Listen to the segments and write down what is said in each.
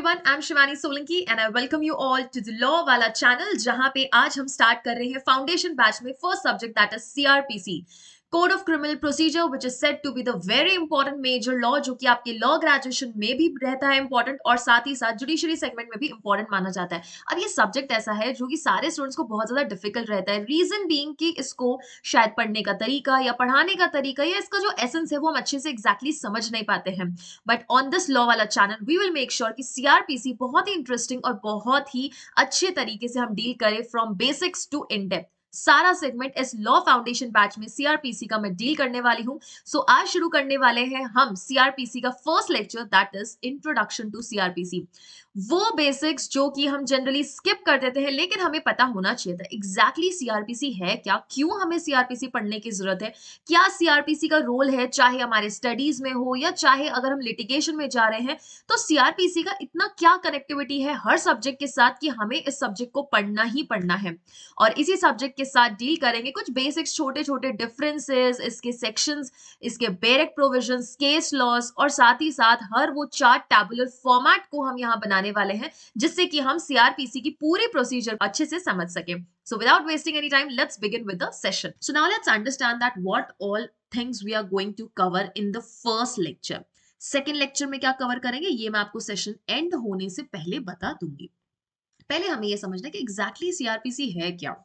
Everyone I am Shivani Solanki and I welcome you all to the law वाला channel जहां पे आज हम स्टार्ट कर रहे हैं फाउंडेशन बैच में first subject that is CrPC code of criminal procedure which is set to be the very important major law जो कि आपके लॉ ग्रेजुएशन में भी रहता है इंपॉर्टेंट और साथ ही साथ जुडिशरी सेगमेंट में भी इंपॉर्टेंट माना जाता है अब ये सब्जेक्ट ऐसा है जो कि सारे स्टूडेंट्स को बहुत ज्यादा डिफिकल्ट रहता है रीजन बींग कि इसको शायद पढ़ने का तरीका या पढ़ाने का तरीका या इसका जो एसेंस है वो हम अच्छे से एक्जैक्टली exactly समझ नहीं पाते हैं बट ऑन दिस लॉ वाला channel we will make sure कि सीआरपीसी बहुत ही इंटरेस्टिंग और बहुत ही अच्छे तरीके से हम डील करें from basics to in depth सारा सेगमेंट इस लॉ फाउंडेशन बैच में सीआरपीसी का मैं डील करने वाली हूं सो so, आज शुरू करने वाले हैं हम सीआरपीसी का first lecture that is introduction to CrPC वो बेसिक्स जो कि हम जनरली स्किप कर देते हैं लेकिन हमें पता होना चाहिए था एग्जैक्टली सीआरपीसी है क्या क्यों हमें सीआरपीसी पढ़ने की जरूरत है क्या सीआरपीसी का रोल है चाहे हमारे स्टडीज में हो या चाहे अगर हम लिटिगेशन में जा रहे हैं तो सीआरपीसी का इतना क्या कनेक्टिविटी है हर सब्जेक्ट के साथ कि हमें इस सब्जेक्ट को पढ़ना ही पढ़ना है और इसी सब्जेक्ट के साथ डील करेंगे कुछ बेसिक्स छोटे छोटे डिफरेंसेस इसके सेक्शन इसके बेरेक प्रोविजन केस लॉस और साथ ही साथ हर वो चार्ट टेबुलर फॉर्मेट को हम यहाँ बना जाने वाले हैं जिससे कि हम सीआरपीसी की पूरे प्रोसीजर अच्छे से समझ सके so without wasting any time let's begin with session so now let's understand that what all things we are going to cover in the first lecture second lecture में क्या कवर करेंगे ये मैं आपको सेशन एंड होने से पहले बता दूंगी पहले हमें यह समझना कि एग्जैक्टली exactly सीआरपीसी है क्या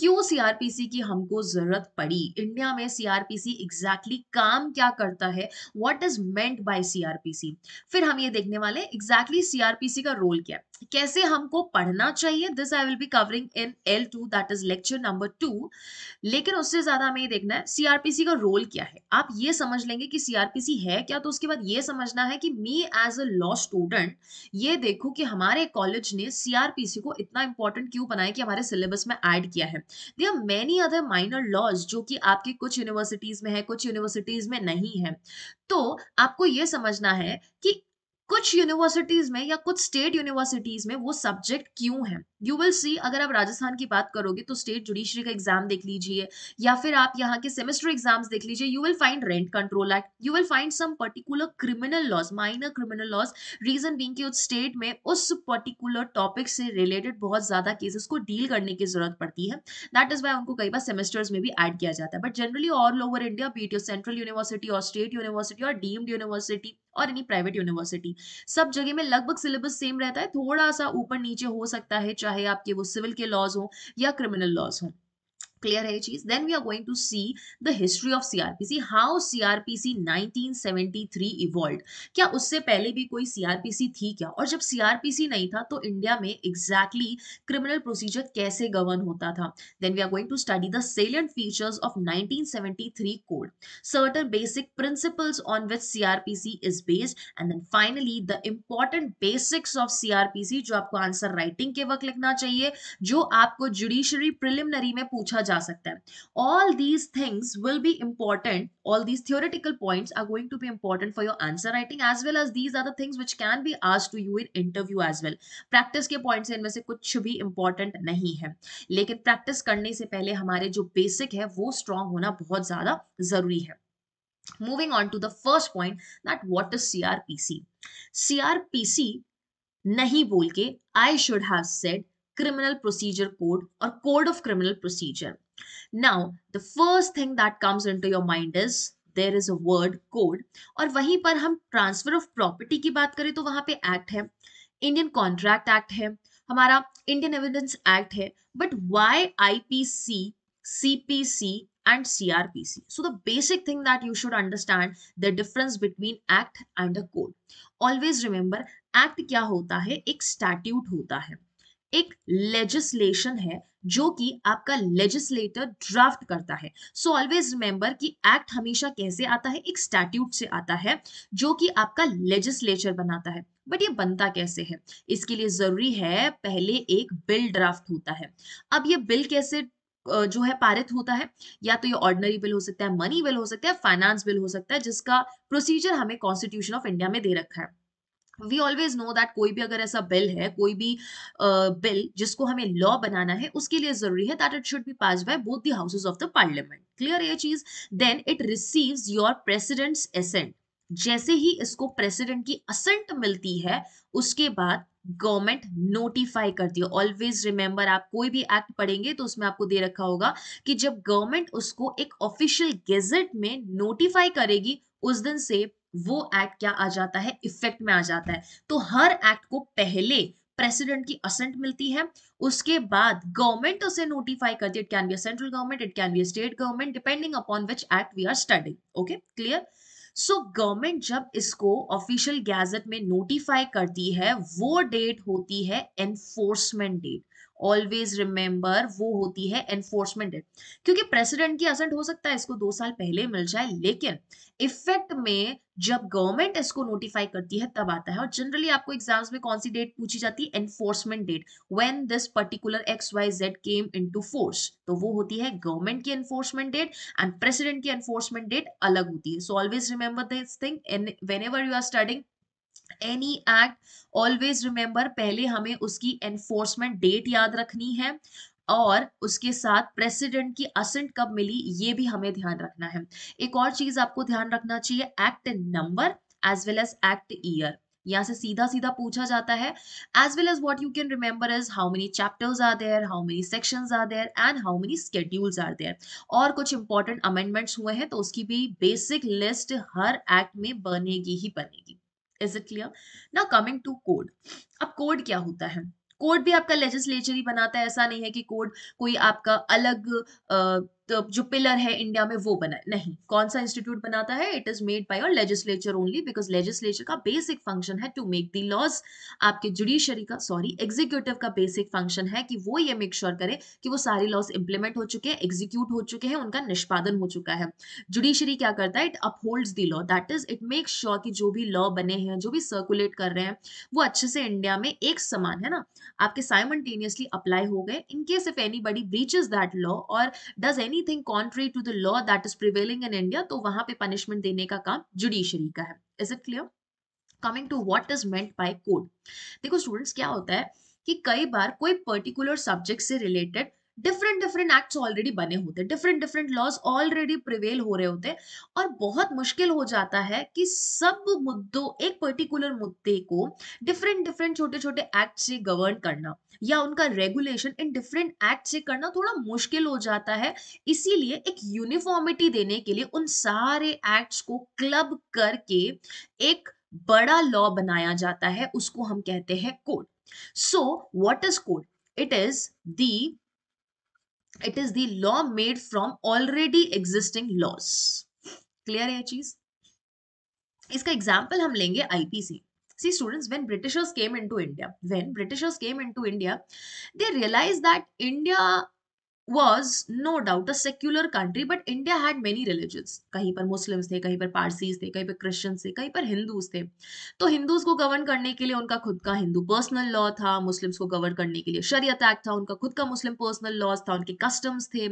क्यों सीआरपीसी की हमको जरूरत पड़ी इंडिया में सीआरपीसी एग्जैक्टली exactly काम क्या करता है what is meant by CrPC फिर हम ये देखने वाले एग्जैक्टली exactly सीआरपीसी का रोल क्या है कैसे हमको पढ़ना चाहिए this I will be covering in L two that is lecture number two लेकिन उससे ज्यादा हमें ये देखना है सीआरपीसी का रोल क्या है आप ये समझ लेंगे कि सीआरपीसी है क्या तो उसके बाद ये समझना है कि me as a law student ये देखो कि हमारे कॉलेज ने सीआरपीसी को इतना इंपॉर्टेंट क्यों बनाया कि हमारे सिलेबस में एड किया है they are many other minor laws जो कि आपके कुछ यूनिवर्सिटीज में है कुछ यूनिवर्सिटीज में नहीं है तो आपको ये समझना है कि कुछ यूनिवर्सिटीज में या कुछ स्टेट यूनिवर्सिटीज में वो सब्जेक्ट क्यों है यू विल सी अगर आप राजस्थान की बात करोगे तो स्टेट जुडिशरी का एग्जाम देख लीजिए या फिर आप यहाँ के सेमेस्टर एग्जाम्स देख लीजिए you will find rent control act you will find some particular criminal laws minor criminal laws reason being कि उस स्टेट में उस पर्टिकुलर टॉपिक से रिलेटेड बहुत ज्यादा केसेस को डील करने की जरूरत पड़ती है दैट इज वाई उनको कई बार सेमेस्टर्स में भी एड किया जाता है but generally all over India be it you central university और स्टेट यूनिवर्सिटी और डीम्ड यूनिवर्सिटी और एनी प्राइवेट यूनिवर्सिटी सब जगह में लगभग सिलेबस सेम रहता है थोड़ा सा ऊपर नीचे हो सकता है चाहे आपके वो सिविल के लॉज हों या क्रिमिनल लॉज हों क्लियर है ये चीज then we are going to see the history of CrPC how CrPC 1973 evolve क्या उससे पहले भी कोई सीआरपीसी थी क्या और जब सीआरपीसी नहीं था तो इंडिया में एग्जैक्टली क्रिमिनल प्रोसीजर कैसे गवर्न होता था then we are going to study the salient features of 1973 code certain basic principles on which CrPC is based and then finally the important basics of CrPC जो आपको answer writing के वक्त लिखना चाहिए जो आपको जुडिशरी प्रिलिमिनरी में पूछा जा सकता है all these things will be important all these theoretical points are going to be important for your answer writing as well as these are the things which can be आज to you in interview as well practice के points इनमें से कुछ भी important नहीं है लेकिन practice करने से पहले हमारे जो बेसिक है वो स्ट्रांग होना बहुत ज्यादा जरूरी है moving on to the first point that what is crpc crpc नहीं बोल के I should have said criminal procedure code or code of criminal procedure now the first thing that comes into your mind is there is a word code और वहीं पर हम transfer of property की बात करें तो वहां पे act है Indian Contract Act है हमारा Indian Evidence Act है but why IPC, CPC and CRPC. So the basic thing that you should understand the difference between act and a code. Always remember act क्या होता है एक statute होता है एक लेजिस्लेशन है जो कि आपका लेजिस्लेटर ड्राफ्ट करता है सो ऑलवेज रिमेंबर कि एक्ट हमेशा कैसे आता है एक स्टैट्यूट से आता है जो कि आपका लेजिस्लेचर बनाता है बट ये बनता कैसे है इसके लिए जरूरी है पहले एक बिल ड्राफ्ट होता है अब ये बिल कैसे जो है पारित होता है या तो ये ऑर्डनरी बिल हो सकता है मनी बिल हो सकता है फाइनेंस बिल हो सकता है जिसका प्रोसीजर हमें कॉन्स्टिट्यूशन ऑफ इंडिया में दे रखा है वी ऑलवेज नो दैट कोई भी अगर ऐसा बिल है कोई भी बिल uh, जिसको हमें लॉ बनाना है उसके लिए जरूरी है that it should be pass by both the houses of the parliament clear ये चीज then it receives your president's assent जैसे ही इसको प्रेसिडेंट की असेंट मिलती है उसके बाद गवर्नमेंट नोटिफाई करती है ऑलवेज रिमेंबर आप कोई भी एक्ट पढ़ेंगे तो उसमें आपको दे रखा होगा कि जब गवर्नमेंट उसको एक ऑफिशियल गेजेट में नोटिफाई करेगी उस दिन से वो एक्ट क्या आ जाता है इफेक्ट में आ जाता है तो हर एक्ट को पहले प्रेसिडेंट की असेंट मिलती है उसके बाद गवर्नमेंट उसे नोटिफाई करती है it can be central government it can be state government depending upon which act we are studying okay clear so government जब इसको ऑफिशियल गैजेट में नोटिफाई करती है वो डेट होती है एनफोर्समेंट डेट ऑलवेज रिमेंबर वो होती है एनफोर्समेंट डेट क्योंकि प्रेसिडेंट की असेंट हो सकता है इसको दो साल पहले मिल जाए लेकिन इफेक्ट में जब गवर्नमेंट इसको नोटिफाई करती है तब आता है और जनरली आपको एग्जाम्स में कौन सी डेट पूछी जाती है enforcement date when this particular X Y Z came into force तो वो होती है गवर्नमेंट की एनफोर्समेंट डेट एंड प्रेसिडेंट की एनफोर्समेंट डेट अलग होती है so always remember this thing and whenever you are starting any act always remember पहले हमें उसकी एनफोर्समेंट डेट याद रखनी है और उसके साथ प्रेसिडेंट की असेंट कब मिली ये भी हमें ध्यान रखना है एक और चीज आपको ध्यान रखना चाहिए act number as well as act year यहाँ से सीधा सीधा पूछा जाता है as well as what you can remember is how many chapters are there how many section are there and how many schedules are there और कुछ important amendments हुए हैं तो उसकी भी बेसिक लिस्ट हर एक्ट में बनेगी ही बनेगी इज इट क्लियर ना कमिंग टू कोड अब कोड क्या होता है कोर्ट भी आपका लेजिस्लेचर ही बनाता है ऐसा नहीं है कि कोर्ट कोई आपका अलग तो जो पिलर है इंडिया में वो बना नहीं कौन सा इंस्टीट्यूट बनाता है it is made by your legislature only because legislature का बेसिक फंक्शन है टू मेक दी लॉज आपके जुडिशरी का सॉरी एग्जीक्यूटिव का बेसिक फंक्शन है कि वो ये मेक श्योर sure करे कि वो सारी लॉज इंप्लीमेंट हो चुके हैं एग्जीक्यूट हो चुके हैं उनका निष्पादन हो चुका है जुडिशरी क्या करता है it uphold the law that is it make sure कि जो भी लॉ बने हैं जो भी सर्कुलेट कर रहे हैं वो अच्छे से इंडिया में एक समान है ना आपके साइमल्टेनियसली अप्लाई हो गए in case if anybody breaches that law और does any anything contrary to the law that is prevailing in India तो वहां पे पनिशमेंट देने का काम जुडिशरी का है is it clear coming to what is meant by code देखो स्टूडेंट्स क्या होता है कि कई बार कोई पर्टिकुलर सब्जेक्ट से related different different acts already बने होते हैं different different laws already prevail हो रहे होते हैं और बहुत मुश्किल हो जाता है कि सब मुद्दों एक पर्टिकुलर मुद्दे को डिफरेंट डिफरेंट छोटे छोटे एक्ट से गवर्न करना या उनका रेगुलेशन इन डिफरेंट एक्ट से करना थोड़ा मुश्किल हो जाता है इसीलिए एक यूनिफॉर्मिटी देने के लिए उन सारे एक्ट्स को क्लब करके एक बड़ा लॉ बनाया जाता है उसको हम कहते हैं code so what is code it is the it is the law made from already existing laws clear है चीज इसका एग्जाम्पल हम लेंगे IPC see students when britishers came into India when britishers came into India they realize that India was no doubt a secular country but India had many religions कहीं पर Muslims थे कहीं पर पारसीज थे कहीं पर क्रिश्चन थे कहीं पर हिंदूज थे तो हिंदूज को गवर्न करने के लिए उनका खुद का हिंदू पर्सनल लॉ था मुस्लिम्स को गवर्न करने के लिए शरीयत एक्ट था उनका खुद का मुस्लिम पर्सनल लॉज था उनके कस्टम्स थे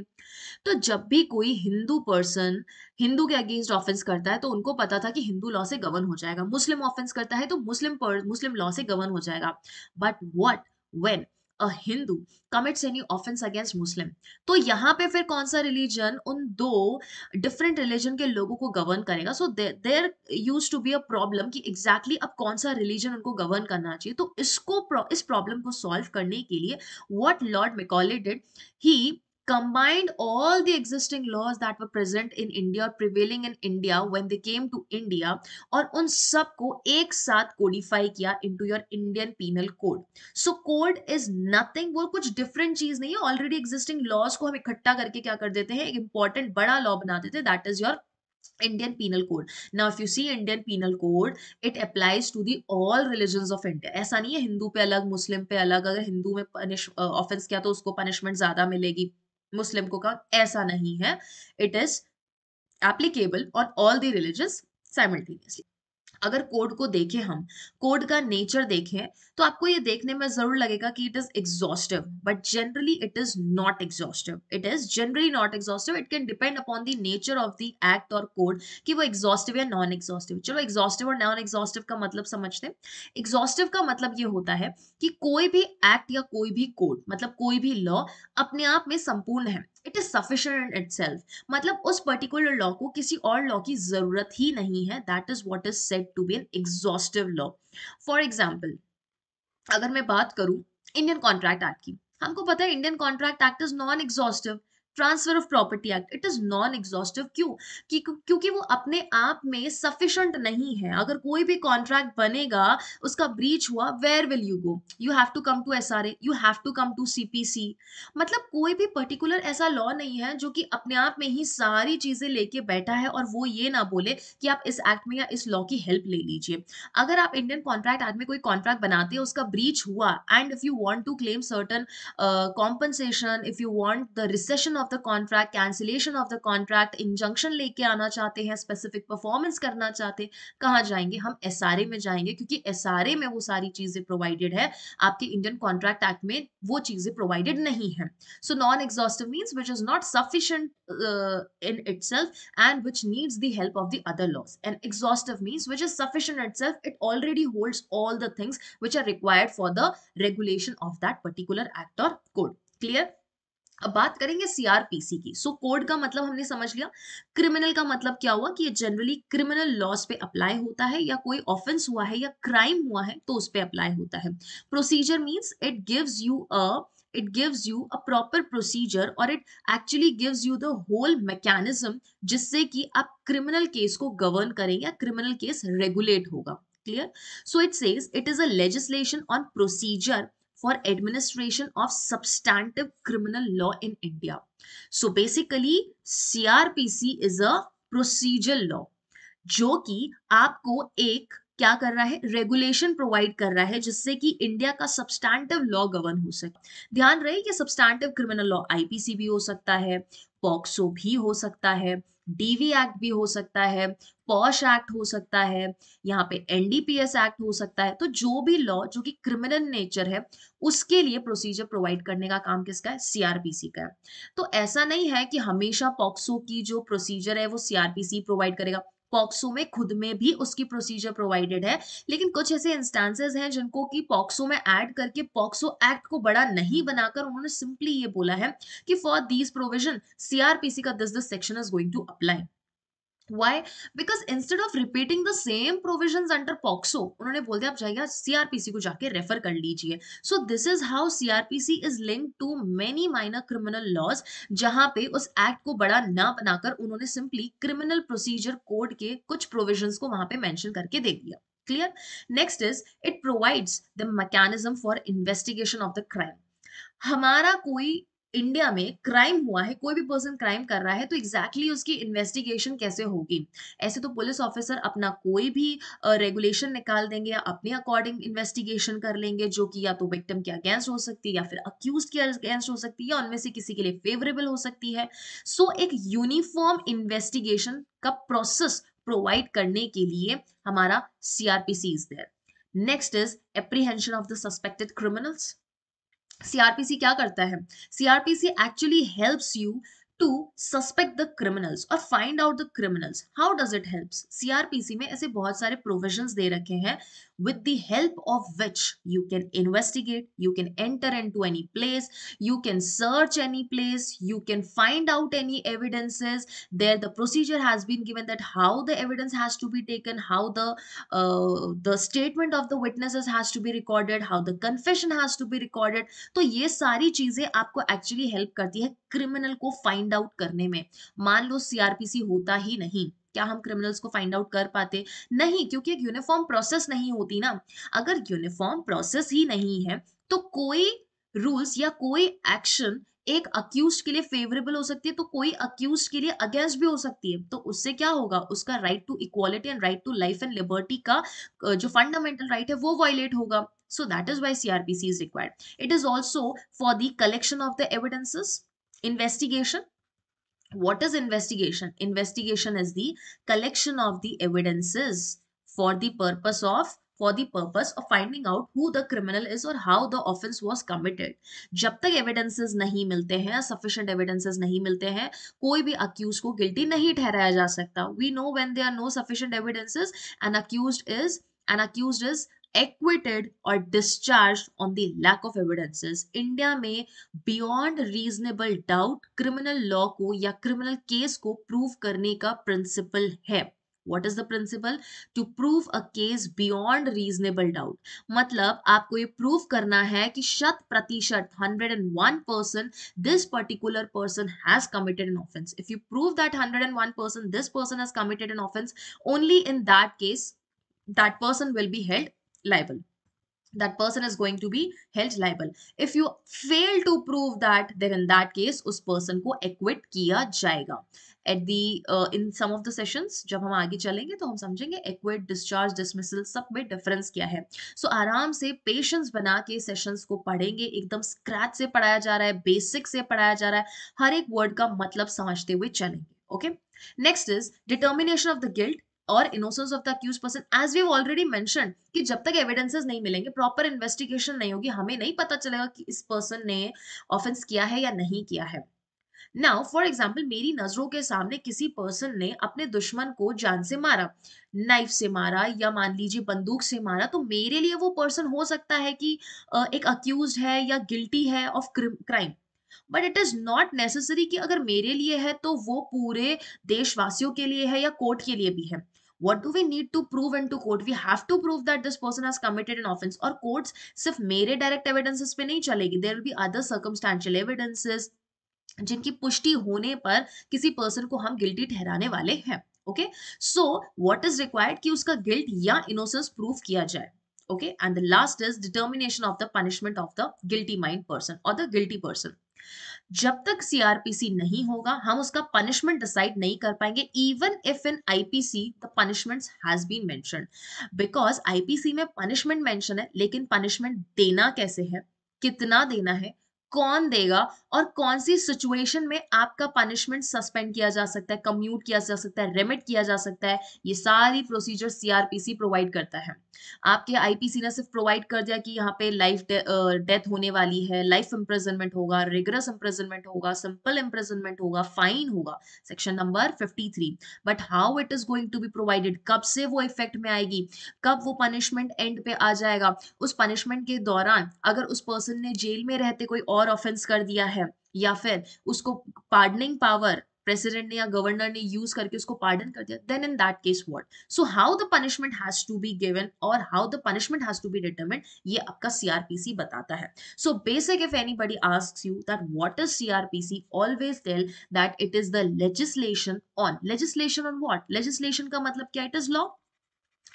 तो जब भी कोई हिंदू पर्सन हिंदू के अगेंस्ट ऑफेंस करता है तो उनको पता था कि हिंदू लॉ से गवर्न हो जाएगा मुस्लिम ऑफेंस करता है तो मुस्लिम मुस्लिम लॉ से गवर्न हो जाएगा but what when a Hindu commits any offence against Muslim तो यहाँ पे फिर कौन सा रिलीजन उन दो डिफरेंट रिलीजन के लोगों को गवर्न करेगा so there use to be a problem कि एग्जैक्टली exactly अब कौन सा रिलीजन उनको गवर्न करना चाहिए तो इसको इस प्रॉब्लम को सॉल्व करने के लिए what Lord Macaulay did he combined all the existing laws that were present in India or prevailing in India when they came to India और उन सब को एक साथ codify किया into your Indian Penal Code. So code is nothing वो कुछ different चीज नहीं है already existing laws को हम इकट्ठा करके क्या कर देते हैं एक important बड़ा law बना देते हैं that is your Indian Penal Code. Now, if you see Indian Penal Code, it applies to the all religions of India. ऐसा नहीं है हिंदू पे अलग मुस्लिम पे अलग अगर हिंदू में पनिश ऑफेंस किया तो उसको पनिशमेंट ज्यादा मिलेगी मुस्लिम को कहा ऐसा नहीं है it is applicable on all the religion simultaneously अगर कोड को देखें हम कोड का नेचर देखें तो आपको ये देखने में जरूर लगेगा कि it is exhaustive but generally it is not exhaustive it is generally not exhaustive it can depend upon the nature of the act और कोड कि वो एग्जॉस्टिव या नॉन एग्जॉस्टिव चलो एग्जॉस्टिव और नॉन एग्जॉस्टिव का मतलब समझते एग्जॉस्टिव का मतलब ये होता है कि कोई भी एक्ट या कोई भी कोड मतलब कोई भी लॉ अपने आप में संपूर्ण है it is sufficient in itself मतलब उस पर्टिकुलर लॉ को किसी और लॉ की जरूरत ही नहीं है that is what is set to be an exhaustive law for example अगर मैं बात करूं इंडियन कॉन्ट्रैक्ट एक्ट की हमको पता है Indian contract act is non exhaustive transfer of property act it is non exhaustive क्यों कि क्योंकि वो अपने आप में सफिशेंट नहीं है अगर कोई भी कॉन्ट्रैक्ट बनेगा उसका ब्रीच हुआ where will you go you have to come to S R A you have to come to C P C मतलब कोई भी पर्टिकुलर ऐसा लॉ नहीं है जो कि अपने आप में ही सारी चीजें लेके बैठा है और वो ये ना बोले कि आप इस एक्ट में या इस लॉ की हेल्प ले लीजिए अगर आप इंडियन कॉन्ट्रैक्ट एक्ट में कोई कॉन्ट्रैक्ट बनाते हैं उसका ब्रीच हुआ and if you want to claim certain compensation if you want the rescission of of the contract cancellation of the contract injunction लेके आना चाहते हैं स्पेसिफिक परफॉर्मेंस करना चाहते हैं कहाँ जाएंगे हम एस में जाएंगे क्योंकि एस में वो सारी चीजें प्रोवाइडेड है आपके इंडियन कॉन्ट्रैक्ट एक्ट में वो चीजें प्रोवाइडेड नहीं है so non exhaustive means which is not sufficient in it and which needs the help of the other laws and exhaustive means which is sufficient it it already holds all the things which are required for the regulation of that particular act और code clear अब बात करेंगे CrPC की सो so, code का मतलब हमने समझ लिया क्रिमिनल का मतलब क्या हुआ कि ये जनरली क्रिमिनल लॉस पे अप्लाई होता है या कोई ऑफेंस हुआ है या क्राइम हुआ है तो उस पर अप्लाई होता है procedure means it gives you a it gives you a proper procedure और it actually gives you the whole mechanism जिससे कि आप क्रिमिनल केस को गवर्न करें या क्रिमिनल केस रेगुलेट होगा clear so it says it is a legislation on procedure for administration of substantive criminal law in India. So basically CRPC is a procedural law जो कि आपको एक क्या कर रहा है रेगुलेशन प्रोवाइड कर रहा है जिससे कि इंडिया का सब्सटैंटिव लॉ गवर्न हो सके ध्यान रहे कि सब्सटैंटिव क्रिमिनल लॉ आईपीसी भी हो सकता है पॉक्सो भी हो सकता है डीवी एक्ट भी हो सकता है पॉश एक्ट हो सकता है यहाँ पे एनडीपीएस एक्ट हो सकता है तो जो भी लॉ जो कि क्रिमिनल नेचर है उसके लिए प्रोसीजर प्रोवाइड करने का काम किसका है सीआरपीसी का है तो ऐसा नहीं है कि हमेशा पॉक्सो की जो प्रोसीजर है वो सीआरपीसी प्रोवाइड करेगा पॉक्सो में खुद में भी उसकी प्रोसीजर प्रोवाइडेड है लेकिन कुछ ऐसे इंस्टांसेस हैं जिनको कि पॉक्सो में ऐड करके पॉक्सो एक्ट को बड़ा नहीं बनाकर उन्होंने सिंपली ये बोला है कि फॉर दीज प्रोविजन सीआरपीसी का this this section is going to apply why because instead of repeating the same provisions under poxo उन्होंने बोल दिया आप जाइए सीआरपीसी को जाके रेफर कर लीजिए so this is how CrPC is link to many minor criminal laws जहां पे उस एक्ट को बड़ा ना बनाकर उन्होंने सिंपली क्रिमिनल प्रोसीजर कोड के कुछ प्रोविजंस को वहां पे मेंशन करके दे दिया clear next is it provides the mechanism for investigation of the crime हमारा कोई इंडिया में क्राइम हुआ है कोई भी पर्सन क्राइम कर रहा है तो एग्जैक्टली exactly उसकी इन्वेस्टिगेशन कैसे होगी ऐसे तो पुलिस ऑफिसर अपना कोई भी रेगुलेशन निकाल देंगे या अपने अकॉर्डिंग इन्वेस्टिगेशन कर लेंगे जो कि या तो विक्टिम के अगेंस्ट हो सकती है या फिर अक्यूज के अगेंस्ट हो सकती है या उनमें से किसी के लिए फेवरेबल हो सकती है सो so, एक यूनिफॉर्म इन्वेस्टिगेशन का प्रोसेस प्रोवाइड करने के लिए हमारा CrPC is there next is apprehension of the suspected criminals CrPC क्या करता है CrPC actually helps you to suspect the criminals और find out the criminals how does it help CrPC में ऐसे बहुत सारे प्रोविजंस दे रखे हैं with the help of which you can investigate you can enter into any place you can search any place you can find out any evidences there the procedure has been given that how the evidence has to be taken how the the statement of the witnesses has to be recorded how the confession has to be recorded तो ये सारी चीजें आपको actually help करती है criminal को find find out करने में मान लो सीआरपीसी होता ही नहीं क्या हम क्रिमिनल्स को फाइंड आउट कर पाते नहीं क्योंकि एक यूनिफॉर्म प्रोसेस नहीं होती ना अगर यूनिफॉर्म प्रोसेस ही नहीं है तो कोई रूल्स या कोई एक्शन एक अक्यूज के लिए फेवरेबल हो सकती है तो कोई अक्यूज के लिए अगेंस्ट भी हो सकती है तो उससे क्या होगा उसका right to equality and right to life and liberty का जो फंडामेंटल राइट right है वो वायलेट होगा so that is why CrPC is required it is also for the collection of the evidences investigation what is investigation investigation is the collection of the evidences for the purpose of for the purpose of finding out who the criminal is और how the offence was committed जब तक evidences नहीं मिलते हैं sufficient evidences नहीं मिलते हैं कोई भी अक्यूज को गिल्टी नहीं ठहराया जा सकता we know when they are no sufficient evidences and accused is and accused is acquitted or discharged on the lack of evidences india may beyond reasonable doubt criminal law ko ya criminal case ko prove karne ka principle hai what is the principle to prove a case beyond reasonable doubt matlab aapko ye prove karna hai ki shat pratishat 101 person this particular person has committed an offense if you prove that 101 person this person has committed an offense only in that case that person will be held liable that person is going to be held liable if you fail to prove that then in that case us person ko acquit kiya jayega at the uh, in some of the sessions jab hum aage chalenge to hum samjhenge acquit discharge dismissal sab mein difference kya hai so aaram se patience bana ke sessions ko padhenge ekdam scratch se padhaya ja raha hai basic se padhaya ja raha hai har ek word ka matlab samajhte hue chalenge okay next is determination of the guilt और innocence of the accused person as we already mention कि जब तक evidences नहीं मिलेंगे proper investigation नहीं होगी हमें नहीं पता चलेगा कि इस पर्सन ने ऑफेंस किया है या नहीं किया है नाउ फॉर एग्जाम्पल मेरी नजरों के सामने किसी पर्सन ने अपने दुश्मन को जान से मारा नाइफ से मारा या मान लीजिए बंदूक से मारा तो मेरे लिए वो पर्सन हो सकता है कि एक अक्यूज है या गिल्टी है of crime but it is not necessary कि अगर मेरे लिए है तो वो पूरे देशवासियों के लिए है या कोर्ट के लिए भी है what do we need to prove and to quote we have to prove that this person has committed an offense or courts सिर्फ mere direct evidences pe nahi chalegi there will be other circumstantial evidences jinki pushti hone par kisi person ko हम guilty thehrane wale हैं okay so what is required ki uska guilt ya innocence prove किया jaye okay and the last is determination of the punishment of the guilty mind person or the guilty person जब तक CrPC नहीं होगा हम उसका punishment decide नहीं कर पाएंगे even if in IPC the punishment has been mention because IPC में पनिशमेंट मैंशन है लेकिन पनिशमेंट देना कैसे है कितना देना है कौन देगा और कौन सी सिचुएशन में आपका पनिशमेंट सस्पेंड किया जा सकता है कम्यूट किया जा सकता है रेमिट किया जा सकता है ये सारी प्रोसीजर सीआरपीसी प्रोवाइड करता है आपके आईपीसी ने सिर्फ प्रोवाइड कर दिया कि यहाँ पे लाइफ डेथ होने वाली है लाइफ इंप्रेजनमेंट होगा रेगुलस इंप्रेजनमेंट होगा सिंपल इंप्रेजनमेंट होगा फाइन होगा section number fifty but how it is going to be provided कब से वो इफेक्ट में आएगी कब वो पनिशमेंट एंड पे आ जाएगा उस पनिशमेंट के दौरान अगर उस पर्सन ने जेल में रहते कोई और और ऑफेंस कर दिया है या फिर उसको पार्डनिंग पावर प्रेसिडेंट ने या गवर्नर ने यूज करके उसको पार्डन कर दिया then in that case what so how the punishment has to be given और how the punishment has to be determine ये आपका सीआरपीसी बताता है so basic if anybody ask you that what is CrPC always tell that it is the legislation on legislation on what legislation का मतलब क्या it is law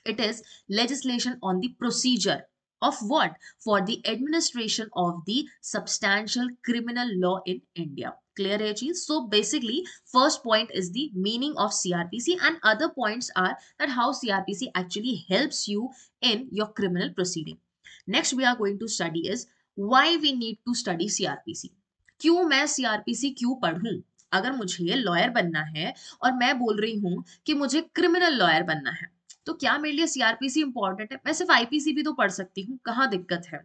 it is legislation on the procedure of what? For the administration of the substantial criminal law in India. Clear hai चीज? So basically, first point is the meaning of CRPC and other points are that how CRPC actually helps you in your criminal proceeding. Next we are going to study is why we need to study CRPC. क्यों मैं CRPC क्यों पढ़ूं? अगर मुझे lawyer बनना है और मैं बोल रही हूं कि मुझे क्रिमिनल लॉयर बनना है तो क्या मेरे लिए सीआरपीसी इंपॉर्टेंट है मैं सिर्फ आईपीसी भी तो पढ़ सकती हूँ कहाँ दिक्कत है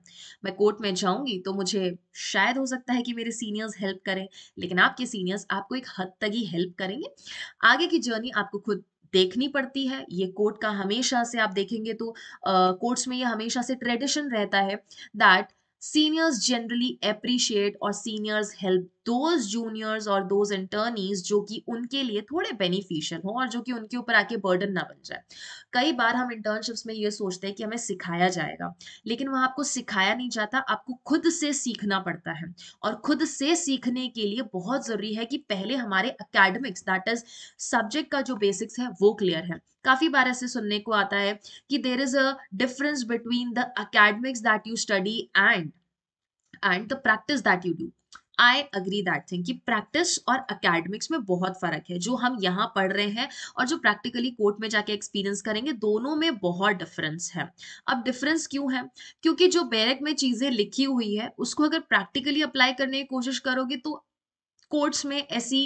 मैं कोर्ट में जाऊंगी तो मुझे शायद हो सकता है कि मेरे सीनियर्स हेल्प करें लेकिन आपके सीनियर्स आपको एक हद तक ही हेल्प करेंगे आगे की जर्नी आपको खुद देखनी पड़ती है ये कोर्ट का हमेशा से आप देखेंगे तो कोर्ट्स में ये हमेशा से ट्रेडिशन रहता है दैट सीनियर्स जनरली अप्रिशिएट और सीनियर्स हेल्प दोज जूनियर्स और दोज इंटर्नीज जो कि उनके लिए थोड़े बेनिफिशियल हों और जो कि उनके ऊपर आके बर्डन ना बन जाए कई बार हम इंटर्नशिप्स में ये सोचते हैं कि हमें सिखाया जाएगा लेकिन वहाँ आपको सिखाया नहीं जाता आपको खुद से सीखना पड़ता है और खुद से सीखने के लिए बहुत जरूरी है कि पहले हमारे अकेडमिक्स दैट इज सब्जेक्ट का जो बेसिक्स है वो क्लियर है काफी बार ऐसे सुनने को आता है कि there is a difference between the academics that you study and and the practice that you do I agree that thing कि प्रैक्टिस और अकेडमिक्स में बहुत फ़र्क है जो हम यहाँ पढ़ रहे हैं और जो प्रैक्टिकली कोर्ट में जाके एक्सपीरियंस करेंगे दोनों में बहुत डिफरेंस है अब डिफरेंस क्यों है क्योंकि जो बैरक में चीज़ें लिखी हुई है उसको अगर प्रैक्टिकली अप्लाई करने की कोशिश करोगे तो कोर्ट्स में ऐसी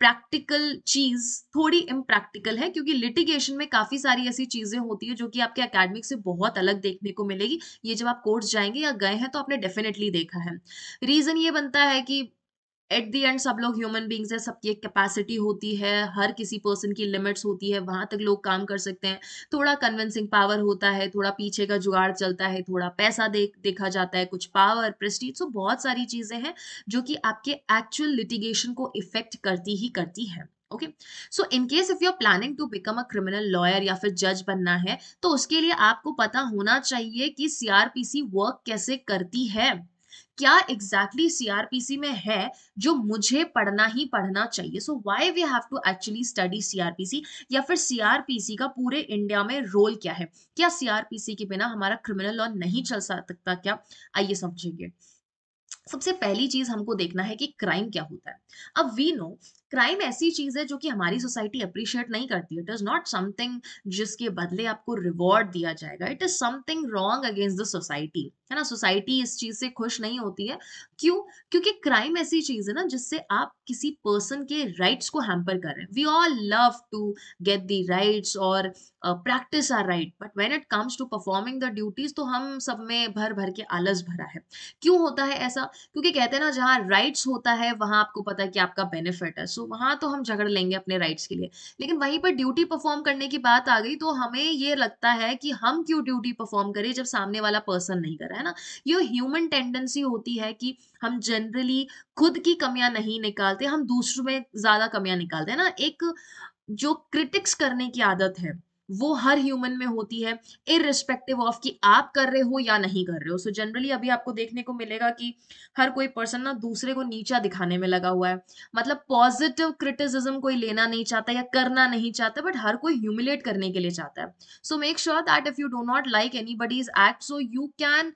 प्रैक्टिकल चीज थोड़ी इम्प्रैक्टिकल है क्योंकि लिटिगेशन में काफी सारी ऐसी चीजें होती है जो कि आपके अकेडमिक से बहुत अलग देखने को मिलेगी ये जब आप कोर्स जाएंगे या गए हैं तो आपने डेफिनेटली देखा है रीजन ये बनता है कि एट दी एंड सब लोग ह्यूमन बींग्स है सबकी एक कैपेसिटी होती है हर किसी पर्सन की लिमिट्स होती है वहां तक लोग काम कर सकते हैं थोड़ा कन्विंसिंग पावर होता है थोड़ा पीछे का जुगाड़ चलता है थोड़ा पैसा देख देखा जाता है कुछ पावर प्रेस्टीज सो बहुत सारी चीजें हैं जो कि आपके एक्चुअल लिटिगेशन को इफेक्ट करती ही करती है okay so in case if you are planning to become a criminal lawyer या फिर जज बनना है तो उसके लिए आपको पता होना चाहिए कि सीआरपीसी वर्क कैसे करती है क्या एग्जैक्टली सीआरपीसी में है जो मुझे पढ़ना ही पढ़ना चाहिए so why we have to actually study CrPC या फिर सीआरपीसी का पूरे इंडिया में रोल क्या है क्या सीआरपीसी के बिना हमारा क्रिमिनल लॉ नहीं चल सकता क्या आइए समझेंगे सबसे पहली चीज हमको देखना है कि क्राइम क्या होता है अब वी नो क्राइम ऐसी चीज है जो कि हमारी सोसाइटी अप्रिशिएट नहीं करती इट इज नॉट समथिंग जिसके बदले आपको रिवॉर्ड दिया जाएगा it is something wrong against the society है ना सोसाइटी इस चीज से खुश नहीं होती है क्यों क्योंकि क्राइम ऐसी चीज है ना जिससे आप किसी पर्सन के राइट्स को हैम्पर कर रहे हैं we all love to get the rights और practice our right but when it comes to performing the duties तो हम सब में भर भर के आलस भरा है क्यों होता है ऐसा क्योंकि कहते हैं ना जहाँ राइट्स होता है वहां आपको पता है कि आपका बेनिफिट है परसू वहां तो हम झगड़ लेंगे अपने राइट्स के लिए लेकिन वहीं पर ड्यूटी परफॉर्म करने की बात आ गई तो हमें ये लगता है कि हम क्यों ड्यूटी परफॉर्म करें जब सामने वाला पर्सन नहीं कर रहा है ना ये ह्यूमन टेंडेंसी होती है कि हम जनरली खुद की कमियां नहीं निकालते हम दूसरों में ज्यादा कमियां निकालते हैं ना एक जो क्रिटिक्स करने की आदत है वो हर ह्यूमन में होती है इरिस्पेक्टिव ऑफ कि आप कर रहे हो या नहीं कर रहे हो सो so जनरली अभी आपको देखने को मिलेगा कि हर कोई पर्सन ना दूसरे को नीचा दिखाने में लगा हुआ है मतलब पॉजिटिव क्रिटिसिज्म कोई लेना नहीं चाहता या करना नहीं चाहता बट हर कोई ह्यूमिलेट करने के लिए चाहता है so make sure that if you do not like anybody's act so you can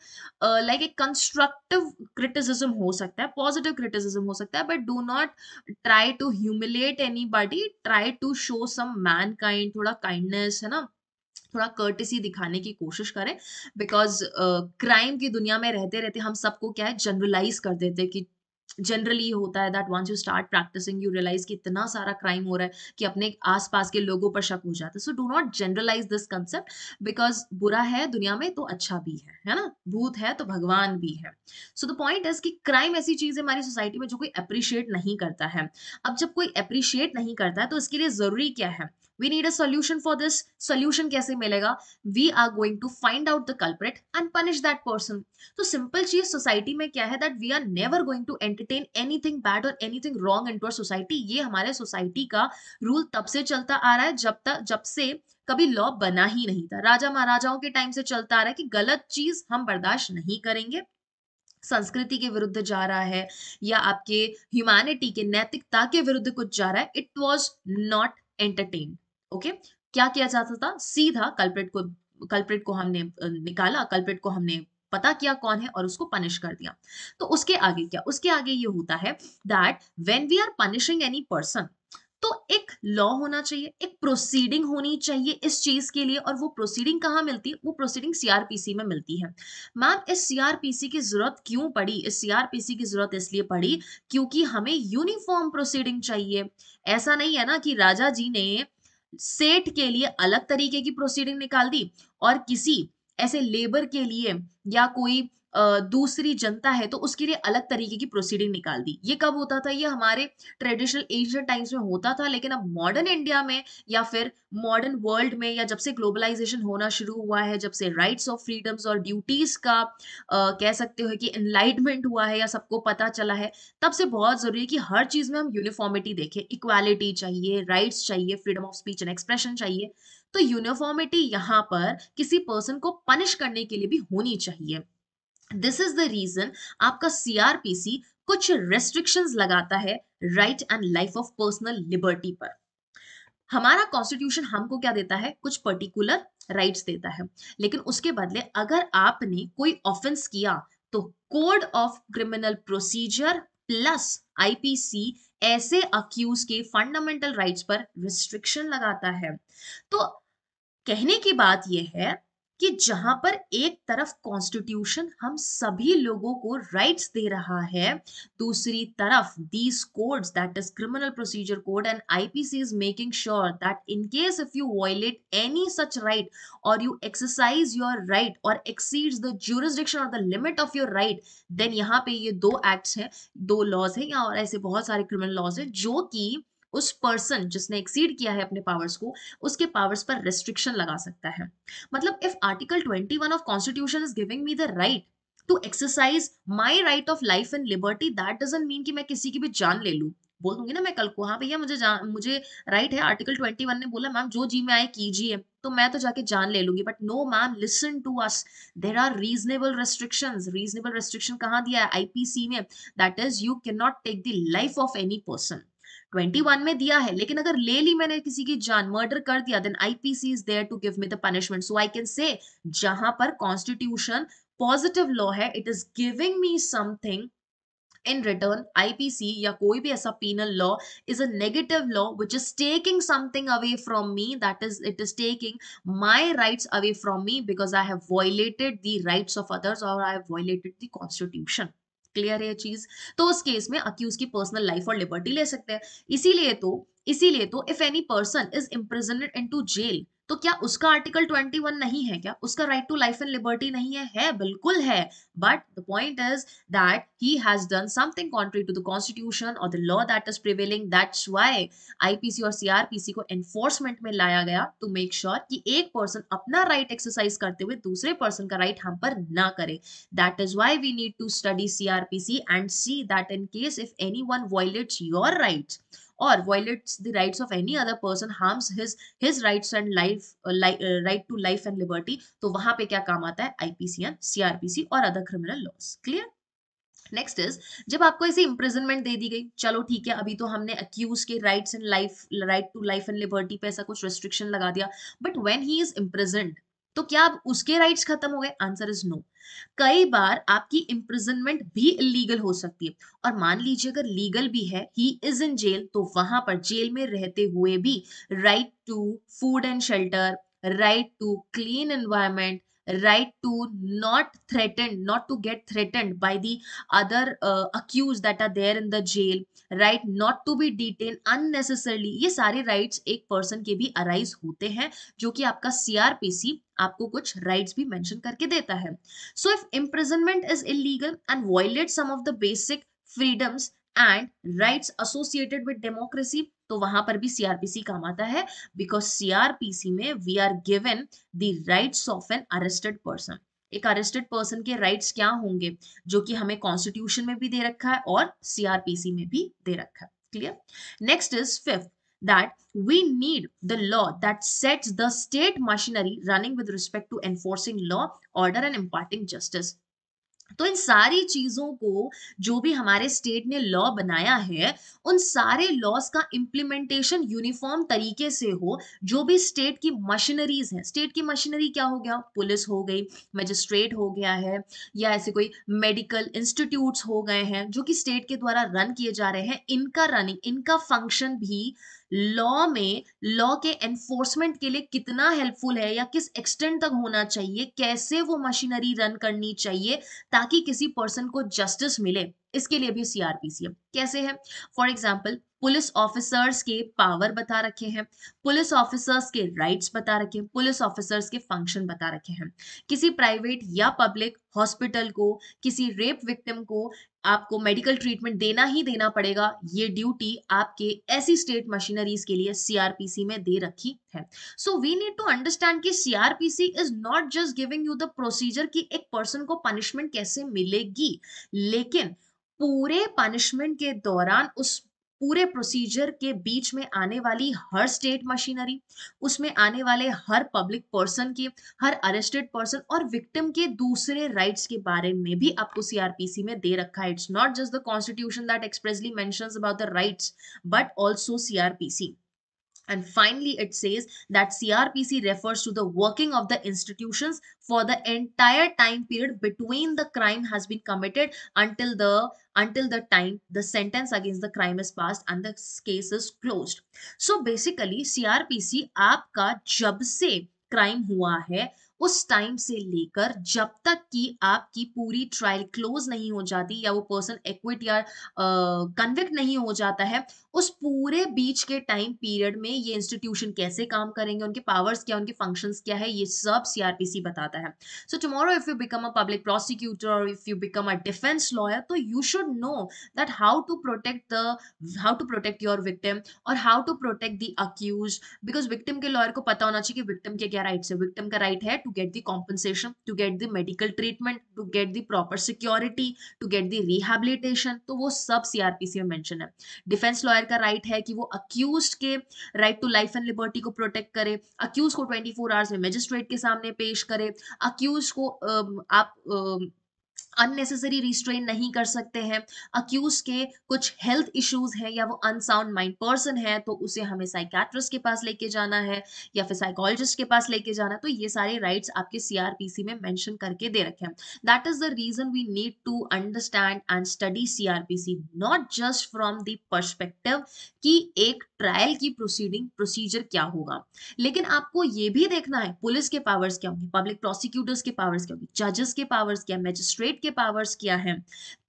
like a constructive criticism हो सकता है पॉजिटिव क्रिटिसिज्म हो सकता है but do not try to humiliate anybody try to show some mankind थोड़ा kindness just है ना थोड़ा कर्टिसी दिखाने की कोशिश करें बिकॉज क्राइम uh, की दुनिया में रहते रहते हम सबको क्या है जनरलाइज कर देते कि जनरली होता है that once you start practising you realise कि इतना सारा क्राइम हो रहा है कि अपने आसपास के लोगों पर शक हो जाता है so do not generalise this concept because बुरा है दुनिया में तो अच्छा भी है है ना भूत है तो भगवान भी है सो द पॉइंट इज कि क्राइम ऐसी चीज है हमारी सोसाइटी में जो कोई अप्रिशिएट नहीं करता है अब जब कोई अप्रिशिएट नहीं करता है तो इसके लिए जरूरी क्या है we need a solution for this solution कैसे मिलेगा we are going to find out the culprit and punish that person तो सिंपल चीज सोसाइटी में क्या है that we are never going to entertain anything bad और anything wrong into society ये हमारे सोसाइटी का रूल तब से चलता आ रहा है जब तक जब से कभी लॉ बना ही नहीं था राजा महाराजाओं के टाइम से चलता आ रहा है कि गलत चीज हम बर्दाश्त नहीं करेंगे संस्कृति के विरुद्ध जा रहा है या आपके ह्यूमैनिटी के नैतिकता के विरुद्ध कुछ जा रहा है it was not entertain okay क्या किया जाता था सीधा कल्प्रेट को कल्प्रेट को हमने निकाला कल्प्रेट को हमने पता किया कौन है और उसको पनिश कर दिया तो उसके आगे क्या उसके आगे ये होता है that when we are punishing any person तो एक लॉ होना चाहिए एक प्रोसीडिंग होनी चाहिए इस चीज के लिए और वो प्रोसीडिंग कहाँ मिलती है वो प्रोसीडिंग सीआरपीसी में मिलती है मैम इस सीआरपीसी की जरूरत क्यों पड़ी इस सीआरपीसी की जरूरत इसलिए पड़ी क्योंकि हमें यूनिफॉर्म प्रोसीडिंग चाहिए ऐसा नहीं है ना कि राजा जी ने सेठ के लिए अलग तरीके की प्रोसीडिंग निकाल दी और किसी ऐसे लेबर के लिए या कोई दूसरी जनता है तो उसके लिए अलग तरीके की प्रोसीडिंग निकाल दी ये कब होता था ये हमारे ट्रेडिशनल एशियन टाइम्स में होता था लेकिन अब मॉडर्न इंडिया में या फिर मॉडर्न वर्ल्ड में या जब से ग्लोबलाइजेशन होना शुरू हुआ है जब से राइट्स ऑफ फ्रीडम्स और ड्यूटीज का आ, कह सकते हो कि इनलाइटमेंट हुआ है या सबको पता चला है तब से बहुत जरूरी है कि हर चीज में हम यूनिफॉर्मिटी देखें इक्वालिटी चाहिए राइट्स चाहिए freedom of speech and expression चाहिए तो यूनिफॉर्मिटी यहाँ पर किसी पर्सन को पनिश करने के लिए भी होनी चाहिए दिस इज द रीजन आपका सीआरपीसी कुछ रेस्ट्रिक्शन लगाता है right and life of personal liberty पर हमारा कॉन्स्टिट्यूशन हमको क्या देता है कुछ पर्टिकुलर राइट्स देता है लेकिन उसके बदले अगर आपने कोई ऑफेंस किया तो code of criminal procedure plus IPC ऐसे अक्यूज के फंडामेंटल राइट्स पर रिस्ट्रिक्शन लगाता है तो कहने की बात यह है कि जहां पर एक तरफ कॉन्स्टिट्यूशन हम सभी लोगों को राइट्स दे रहा है दूसरी तरफ these codes that is criminal procedure code and IPC is making sure that in case if you violate any such right और यू एक्सरसाइज योर राइट और एक्सीड्स द ज्यूरिस्डिक्शन और the limit of your right then यहाँ पे ये दो acts हैं दो laws हैं या और ऐसे बहुत सारे क्रिमिनल लॉज हैं जो कि उस पर्सन जिसने एक्सीड किया है अपने पावर्स को उसके पावर्स पर रेस्ट्रिक्शन लगा सकता है मतलब if article 21 of constitution is giving me the right to exercise my right of life and liberty that doesn't mean कि मैं किसी की भी जान ले लूँ बोल दूंगी ना मैं कल को हाँ भैया मुझे मुझे राइट है आर्टिकल ट्वेंटी वन ने बोला मैम जो जी में आए कीजिए तो मैं तो जाके जान ले लूंगी but no ma'am listen to us there are reasonable restriction reasonable restriction कहाँ दिया है आईपीसी में that is you can not take the life of any person 21 में दिया है लेकिन अगर ले ली मैंने किसी की जान मर्डर कर दिया then IPC is there to give me the punishment so I can say जहां पर कॉन्स्टिट्यूशन पॉजिटिव लॉ है it is giving me something in return IPC या कोई भी ऐसा penal law is a negative law which is taking something away from me that is it is taking my rights away from me because I have violated the rights of others और I have violated the constitution clear है ये चीज तो उस case में accused की personal life और liberty ले सकते हैं इसीलिए तो इसीलिए तो if any person is imprisoned into jail तो क्या उसका आर्टिकल 21 नहीं है क्या उसका right to life and liberty नहीं है है बिल्कुल है but the point is that he has done something contrary to the constitution और the law that is prevailing that's why IPC और सीआरपीसी को एनफोर्समेंट में लाया गया टू मेक श्योर कि एक पर्सन अपना राइट right एक्सरसाइज करते हुए दूसरे पर्सन का राइट right हम पर ना करे that is why we need to study CrPC and see that in case if anyone violates your rights or violates the rights of any other person harms his his rights and life uh, li, uh, right to life and liberty तो वहां पे क्या काम आता है IPC crpc or other criminal laws clear next is जब आपको ऐसे इम्प्रिजनमेंट दे दी गई चलो ठीक है अभी तो हमने अक्यूज के rights and life right to life and liberty पे ऐसा कुछ रिस्ट्रिक्शन लगा दिया but when he is imprisoned तो क्या अब उसके राइट्स खत्म हो गए आंसर इज नो कई बार आपकी इंप्रिजनमेंट भी इलीगल हो सकती है और मान लीजिए अगर लीगल भी है ही इज इन जेल तो वहां पर जेल में रहते हुए भी right to food and shelter right to clean environment right to not threatened not to get threatened by the other uh, accused that are there in the jail right not to be detained unnecessarily ye sare rights ek person ke bhi arise hote hain jo ki aapka CRPC aapko kuch rights bhi mention karke deta hai so if imprisonment is illegal and violates some of the basic freedoms and rights associated with democracy तो वहां पर भी CrPC काम आता है because CrPC में we are given the rights of an arrested person एक arrested person के राइट्स क्या होंगे जो कि हमें कॉन्स्टिट्यूशन में भी दे रखा है और सीआरपीसी में भी दे रखा है clear next is fifth that we need the law that sets the state machinery running with respect to enforcing law order and importing justice तो इन सारी चीजों को जो भी हमारे स्टेट ने लॉ बनाया है उन सारे लॉस का इम्प्लीमेंटेशन यूनिफॉर्म तरीके से हो जो भी स्टेट की मशीनरीज हैं स्टेट की मशीनरी क्या हो गया पुलिस हो गई मजिस्ट्रेट हो गया है या ऐसे कोई मेडिकल इंस्टीट्यूट्स हो गए हैं जो कि स्टेट के द्वारा रन किए जा रहे हैं इनका रनिंग इनका फंक्शन भी लॉ में लॉ के एनफोर्समेंट के लिए कितना हेल्पफुल है या किस एक्सटेंड तक होना चाहिए कैसे वो मशीनरी रन करनी चाहिए ताकि किसी पर्सन को जस्टिस मिले इसके लिए भी सीआरपीसी है कैसे है फॉर एग्जाम्पल पुलिस ऑफिसर्स के पावर बता रखे हैं पुलिस ऑफिसर्स के राइट्स बता रखे हैं पुलिस ऑफिसर्स के फंक्शन बता रखे हैं किसी प्राइवेट या पब्लिक हॉस्पिटल को किसी रेप विक्टिम को आपको मेडिकल ट्रीटमेंट देना ही देना पड़ेगा ये ड्यूटी आपके ऐसी स्टेट मशीनरीज के लिए सीआरपीसी में दे रखी है so we need to understand कि CrPC is not just giving you the procedure कि एक पर्सन को पनिशमेंट कैसे मिलेगी लेकिन पूरे पनिशमेंट के दौरान उस पूरे प्रोसीजर के बीच में आने वाली हर स्टेट मशीनरी उसमें आने वाले हर पब्लिक पर्सन के हर अरेस्टेड पर्सन और विक्टिम के दूसरे राइट्स के बारे में भी आपको सीआरपीसी में दे रखा है it's not just the constitution that expressly mentions about the rights but also CrPC And finally, it says that CRPC refers to the working of the institutions for the entire time period between the crime has been committed until the until the time the sentence against the crime is passed and the case is closed. So basically, CRPC aapka jab se crime hua hai उस time से लेकर जब तक कि आपकी पूरी trial close नहीं हो जाती या वो पर्सन एक्विट या कन्विक्ट नहीं हो जाता है उस पूरे बीच के टाइम पीरियड में ये इंस्टीट्यूशन कैसे काम करेंगे उनके पावर्स क्या उनके फंक्शंस क्या है ये सब सीआरपीसी बताता है so tomorrow if you become a public prosecutor और if you become a defence lawyer तो you should know that how to protect the how to protect your victim और how to protect the accused because victim के lawyer को पता होना चाहिए कि victim के क्या राइट्स है विक्टिम का राइट है to get the compensation to get the medical treatment to get the proper security to get the rehabilitation तो वो सब सीआरपीसी में मैंशन है डिफेंस लॉयर का राइट है कि वो अक्यूज के right to life and liberty को प्रोटेक्ट करे अक्यूज को ट्वेंटी फोर आवर्स में मजिस्ट्रेट के सामने पेश करे अक्यूज को आप अननेसेसरी रिस्ट्रेन नहीं कर सकते हैं अक्यूज के कुछ हेल्थ इश्यूज हैं या वो अनसाउंड माइंड पर्सन है तो उसे हमें साइकैट्रिस्ट के पास लेके जाना है या फिर साइकोलॉजिस्ट के पास लेके जाना तो ये सारे राइट्स आपके सीआरपीसी में मेंशन करके दे रखे हैं that is the reason we need to understand and study CrPC not just from the perspective कि एक ट्रायल की प्रोसीडिंग प्रोसीजर क्या होगा लेकिन आपको ये भी देखना है पुलिस के पावर्स क्या होंगे पब्लिक प्रोसिक्यूटर्स के पावर्स क्या होंगे जजेस के पावर्स क्या मैजिस्ट्रेट मैजिस्ट्रेट के पावर्स क्या है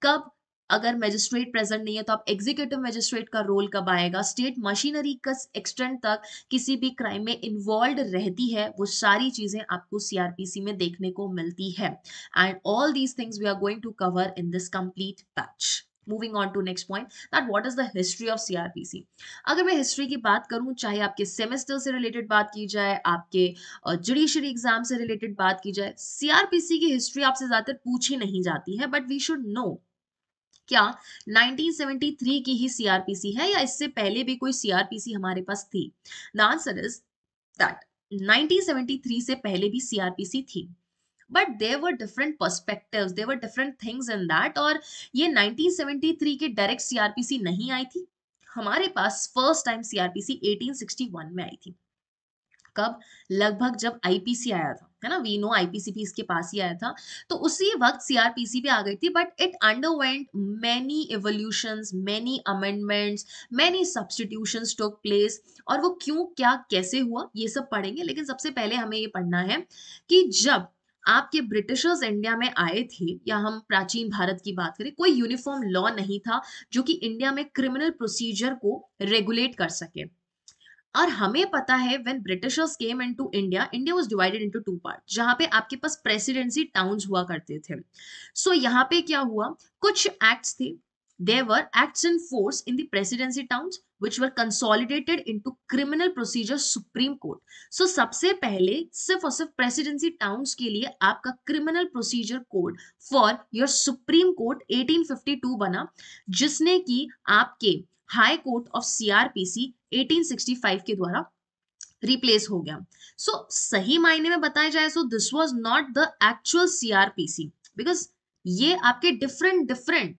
कब अगर मैजिस्ट्रेट प्रेजेंट नहीं है तो आप एग्जीक्यूटिव मैजिस्ट्रेट का रोल कब आएगा स्टेट मशीनरी का एक्सटेंड तक किसी भी क्राइम में इन्वॉल्व रहती है वो सारी चीजें आपको सीआरपीसी में देखने को मिलती है and all these things we are going to cover in this complete patch moving on to next point that what is the history of CrPC अगर मैं हिस्ट्री की बात करूं चाहे आपके सेमेस्टर से रिलेटेड बात की जाए आपके जुडिशरी एग्जाम से रिलेटेड बात की जाए सीआरपीसी की हिस्ट्री आपसे ज्यादातर पूछी नहीं जाती है बट वी शुड नो क्या 1973 की ही सीआरपीसी है या इससे पहले भी कोई सीआरपीसी हमारे पास थी द आंसर इज दैट 1973 से पहले भी सीआरपीसी थी but there were different perspective there were different things in that और ये 1973 के डायरेक्ट सीआरपीसी नहीं आई थी हमारे पास फर्स्ट टाइम सीआरपीसी 1861 में आई थी कब लगभग जब आईपीसी आया था है ना वी नो आईपीसी भी इसके पास ही आया था तो उसी वक्त सीआरपीसी भी आ गई थी but it underwent many evolution many amendments many substitution took place और वो क्यों क्या कैसे हुआ ये सब पढ़ेंगे लेकिन सबसे पहले हमें ये पढ़ना है कि जब आपके ब्रिटिशर्स इंडिया में आए थे या हम प्राचीन भारत की बात करें कोई यूनिफॉर्म लॉ नहीं था जो कि इंडिया में क्रिमिनल प्रोसीजर को रेगुलेट कर सके और हमें पता है when britishers came into India India was divided into two part जहां पे आपके पास प्रेसिडेंसी टाउन्स हुआ करते थे सो so, यहाँ पे क्या हुआ कुछ एक्ट्स थे there were acts in force in the presidency towns which were consolidated into criminal procedure supreme court so सबसे पहले सिर्फ और सिर्फ प्रेसिडेंसी टाउन के लिए आपका criminal procedure code for your supreme court 1852 बना जिसने कि आपके हाई कोर्ट ऑफ सीआरपीसी 1865 के द्वारा रिप्लेस हो गया सो so, सही मायने में बताया जाए so this was not the actual CrPC because ये आपके डिफरेंट डिफरेंट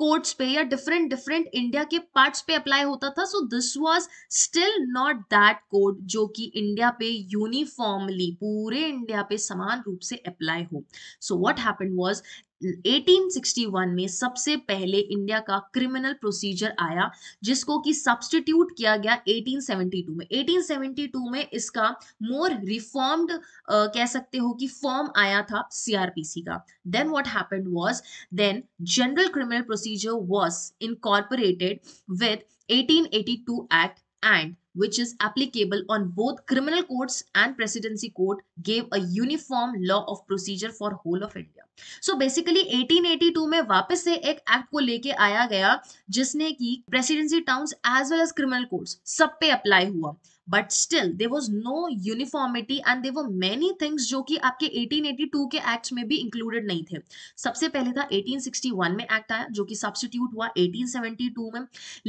कोर्ट्स पे या डिफरेंट डिफरेंट इंडिया के पार्ट्स पे अप्लाई होता था so this was still not that code जो कि इंडिया पे यूनिफॉर्मली पूरे इंडिया पे समान रूप से अप्लाई हो सो व्हाट हैपेंड वाज 1861 में सबसे पहले इंडिया का क्रिमिनल प्रोसीजर आया जिसको कि सब्सटीट्यूट किया गया 1872 में 1872 में इसका मोर रिफॉर्म्ड कह सकते हो कि फॉर्म आया था सीआरपीसी का then what happened was then general criminal procedure was incorporated with 1882 act and which is applicable on both criminal courts and presidency court gave a uniform law of procedure for whole of India. So basically 1882 mein wapas se ek act ko leke aaya gaya jisne ki presidency towns as well as criminal courts sab pe apply hua but still there was no uniformity and there were many things जो कि आपके 1882 के act में भी included नहीं थे सबसे पहले था 1861 में एक्ट आया जो कि सब्सिट्यूट हुआ 1872 में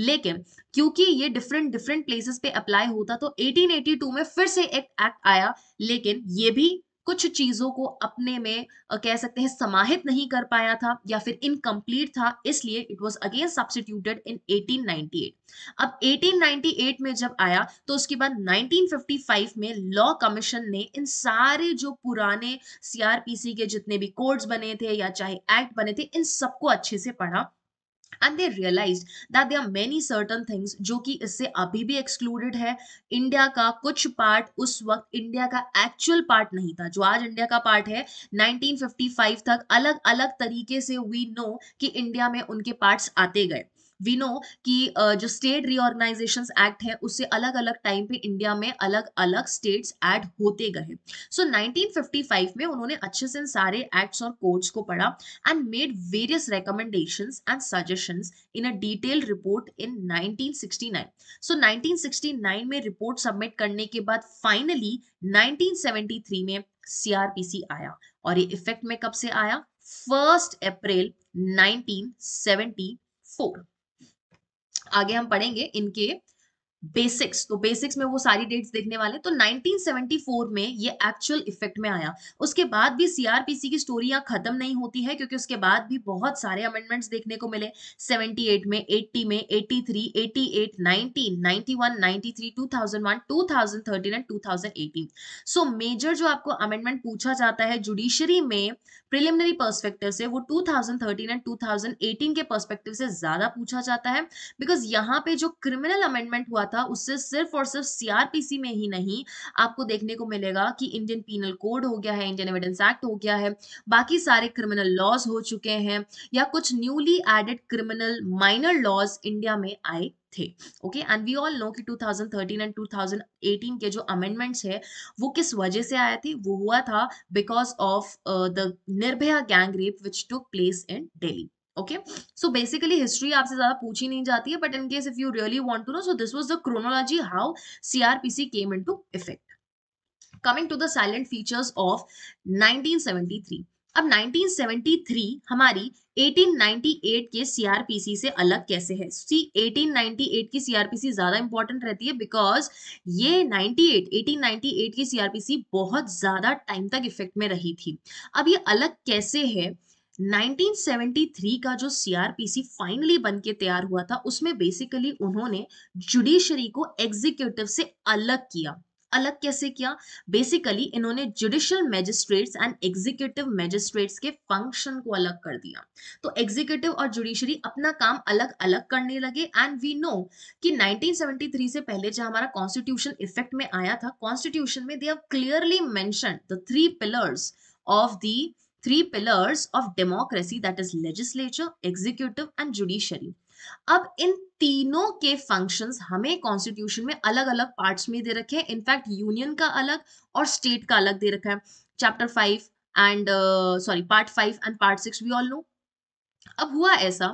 लेकिन क्योंकि ये डिफरेंट डिफरेंट प्लेसेस पे अप्लाई होता तो 1882 में फिर से एक एक्ट आया लेकिन ये भी कुछ चीजों को अपने में कह सकते हैं समाहित नहीं कर पाया था या फिर इनकम्प्लीट था इसलिए it was again substituted in 1898 अब 1898 में जब आया तो उसके बाद 1955 में लॉ कमीशन ने इन सारे जो पुराने सीआरपीसी के जितने भी कोड्स बने थे या चाहे एक्ट बने थे इन सबको अच्छे से पढ़ा and they realize that they are many certain things जो कि इससे अभी भी एक्सक्लूडेड है इंडिया का कुछ पार्ट उस वक्त इंडिया का एक्चुअल पार्ट नहीं था जो आज इंडिया का पार्ट है 1955 तक अलग अलग तरीके से वी नो कि इंडिया में उनके पार्ट्स आते गए वी नो कि जो स्टेट रीऑर्गेनाइजेशन एक्ट है उससे अलग अलग टाइम पे इंडिया में अलग अलग स्टेट्स एड होते गए सो so, 1955 में उन्होंने अच्छे से सारे एक्ट्स और कोड्स को पढ़ा and made various recommendation and suggestion in a detail report in 1969 so so, 1969 में रिपोर्ट सबमिट करने के बाद फाइनली 1973 में सीआरपीसी आया और ये इफेक्ट में कब से आया फर्स्ट अप्रैल 1974 आगे हम पढ़ेंगे इनके बेसिक्स तो बेसिक्स में वो सारी डेट्स देखने वाले तो 1974 में ये एक्चुअल इफेक्ट में आया उसके बाद भी सीआरपीसी की स्टोरी यहाँ खत्म नहीं होती है क्योंकि उसके बाद भी बहुत सारे अमेंडमेंट्स देखने को मिले 78 में 80 में 83 88 90 91 93 2001 2013 एंड 2018 सो मेजर जो आपको अमेंडमेंट पूछा जाता है जुडिशरी में प्रिलिमिनरी पर्सपेक्टिव से वो 2013 एंड 2018 के पर्सपेक्टिव से ज्यादा पूछा जाता है बिकॉज यहाँ पे जो क्रिमिनल अमेंडमेंट हुआ था उससे सिर्फ और सिर्फ सीआरपीसी में ही नहीं आपको देखने को मिलेगा कि इंडियन पीनल कोड हो गया है इंडियन एविडेंस एक्ट हो गया है बाकी सारे क्रिमिनल लॉज हो चुके हैं या कुछ newly added criminal minor laws India में आए थे okay and we all know कि 2013 एंड 2018 के जो अमेंडमेंट्स है वो किस वजह से आए थे वो हुआ था because of the Nirbhaya gang rape which took place in Delhi okay so basically history आपसे ज्यादा पूछी नहीं जाती है but in case if you really want to know so this was the chronology how C R P C came into effect coming to the silent features of 1973 अब 1973 हमारी 1898 के CrPC से अलग कैसे है सी 1898 की सीआरपीसी ज्यादा important रहती है बिकॉज ये 98 1898 की सीआरपीसी बहुत ज्यादा टाइम तक इफेक्ट में रही थी अब ये अलग कैसे है 1973 का जो सीआरपीसी फाइनली बन के तैयार हुआ था उसमें बेसिकली उन्होंने जुडिशरी को एग्जीक्यूटिव से अलग किया अलग कैसे किया बेसिकली इन्होंने judicial magistrates and executive magistrates के फंक्शन को अलग कर दिया तो एग्जीक्यूटिव और जुडिशरी अपना काम अलग अलग करने लगे एंड वी नो कि 1973 से पहले जहां हमारा कॉन्स्टिट्यूशन इफेक्ट में आया था कॉन्स्टिट्यूशन में they have clearly mention the three pillars of the three pillars of democracy that is legislature executive and judiciary अब इन तीनों के फंक्शंस हमें कॉन्स्टिट्यूशन में अलग अलग पार्ट्स में दे रखे हैं इनफैक्ट यूनियन का अलग और स्टेट का अलग दे रखा है chapter five and sorry part five and part six we all know अब हुआ ऐसा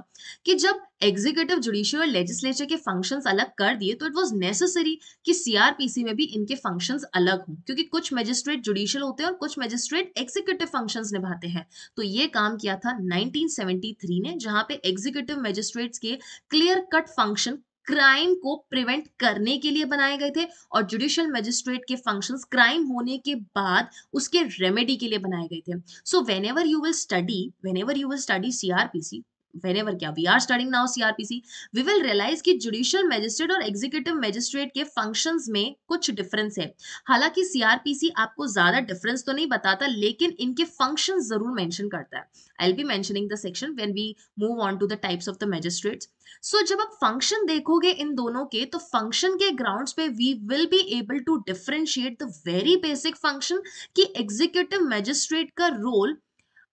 कि जब एग्जीक्यूटिव जुडिशियल और लेजिस्लेचर के फंक्शंस अलग कर दिए तो इट वाज नेसेसरी कि सीआरपीसी में भी इनके फंक्शंस अलग हों क्योंकि कुछ मजिस्ट्रेट जुडिशियल होते हैं और कुछ मजिस्ट्रेट एग्जीक्यूटिव फंक्शंस निभाते हैं तो ये काम किया था 1973 ने जहां पे एग्जीक्यूटिव मजिस्ट्रेट्स के क्लियर कट फंक्शन क्राइम को प्रिवेंट करने के लिए बनाए गए थे और जुडिशियल मजिस्ट्रेट के फंक्शंस क्राइम होने के बाद उसके रेमेडी के लिए बनाए गए थे so whenever you will study whenever you will study CrPC whenever kya we are studying now crpc we will realize कि जुडिशियल मजिस्ट्रेट और एग्जीक्यूटिव मजिस्ट्रेट के फंक्शंस में कुछ डिफरेंस है हालांकि सीआरपीसी आपको ज्यादा डिफरेंस तो नहीं बताता लेकिन इनके फंक्शन जरूर मेंशन करता है I be mentioning the section when we move on to the types of the magistrates so जब आप फंक्शन देखोगे इन दोनों के तो फंक्शन के ग्राउंड्स पे we will be able to differentiate the very basic function कि एग्जीक्यूटिव मजिस्ट्रेट का रोल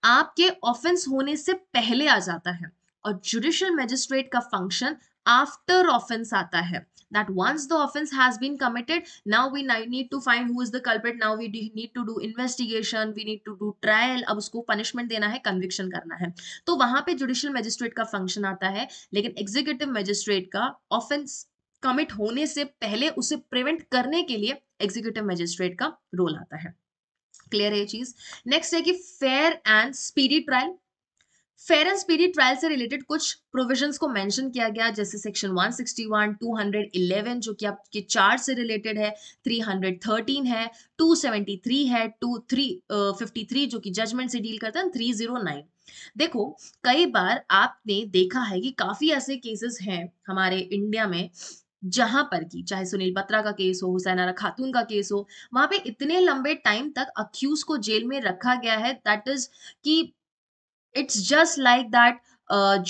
आपके ऑफेंस होने से पहले आ जाता है और जुडिशियल मजिस्ट्रेट का फंक्शन आफ्टर ऑफेंस आता है that once the offense has been committed now we need to find who is the culprit now we need to do investigation we need to do trial अब उसको punishment देना है conviction करना है तो वहां पे judicial magistrate का function आता है लेकिन executive magistrate का offense commit होने से पहले उसे prevent करने के लिए executive magistrate का role आता है क्लियर है ये चीज नेक्स्ट है कि fair and speedy trial fair and speedy trial से रिलेटेड कुछ प्रोविजंस को मेंशन किया गया जैसे सेक्शन 161, 211 जो कि आपके चार्ज से रिलेटेड है 313 है 273 है 23, 53 जो कि जजमेंट से डील करता है 309 देखो कई बार आपने देखा है कि काफी ऐसे केसेस हैं हमारे इंडिया में जहां पर की चाहे सुनील बत्रा का केस हो हुसैन खातून का केस हो वहां पे इतने लंबे टाइम तक अक्यूज को जेल में रखा गया है दैट इज कि it's just like that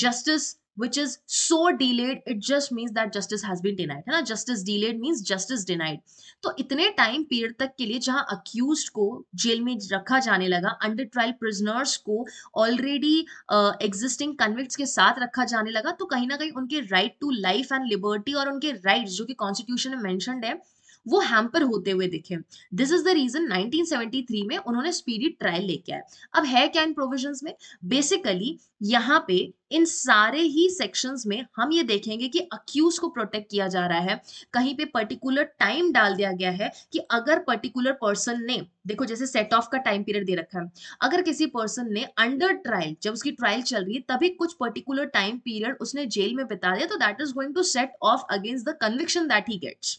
justice which is so delayed it just means that justice has been denied है ना justice delayed means justice denied तो इतने time period तक के लिए जहां accused को जेल में रखा जाने लगा under trial prisoners को already uh, existing convicts के साथ रखा जाने लगा तो कहीं ना कहीं उनके right to life and liberty और उनके rights जो कि constitution में mentioned है वो हैम्पर होते हुए दिखे दिस इज द रीजन 1973 में उन्होंने स्पीडी ट्रायल लेके आए अब है क्या इन प्रोविजंस में बेसिकली यहाँ पे इन सारे ही सेक्शंस में हम ये देखेंगे कि अक्यूज को प्रोटेक्ट किया जा रहा है कहीं पे पर्टिकुलर टाइम डाल दिया गया है कि अगर पर्टिकुलर पर्सन ने देखो जैसे सेट ऑफ का टाइम पीरियड दे रखा है अगर किसी पर्सन ने अंडर ट्रायल जब उसकी ट्रायल चल रही है तभी कुछ पर्टिकुलर टाइम पीरियड उसने जेल में बिता दिया तो that is going to set off against the conviction that he gets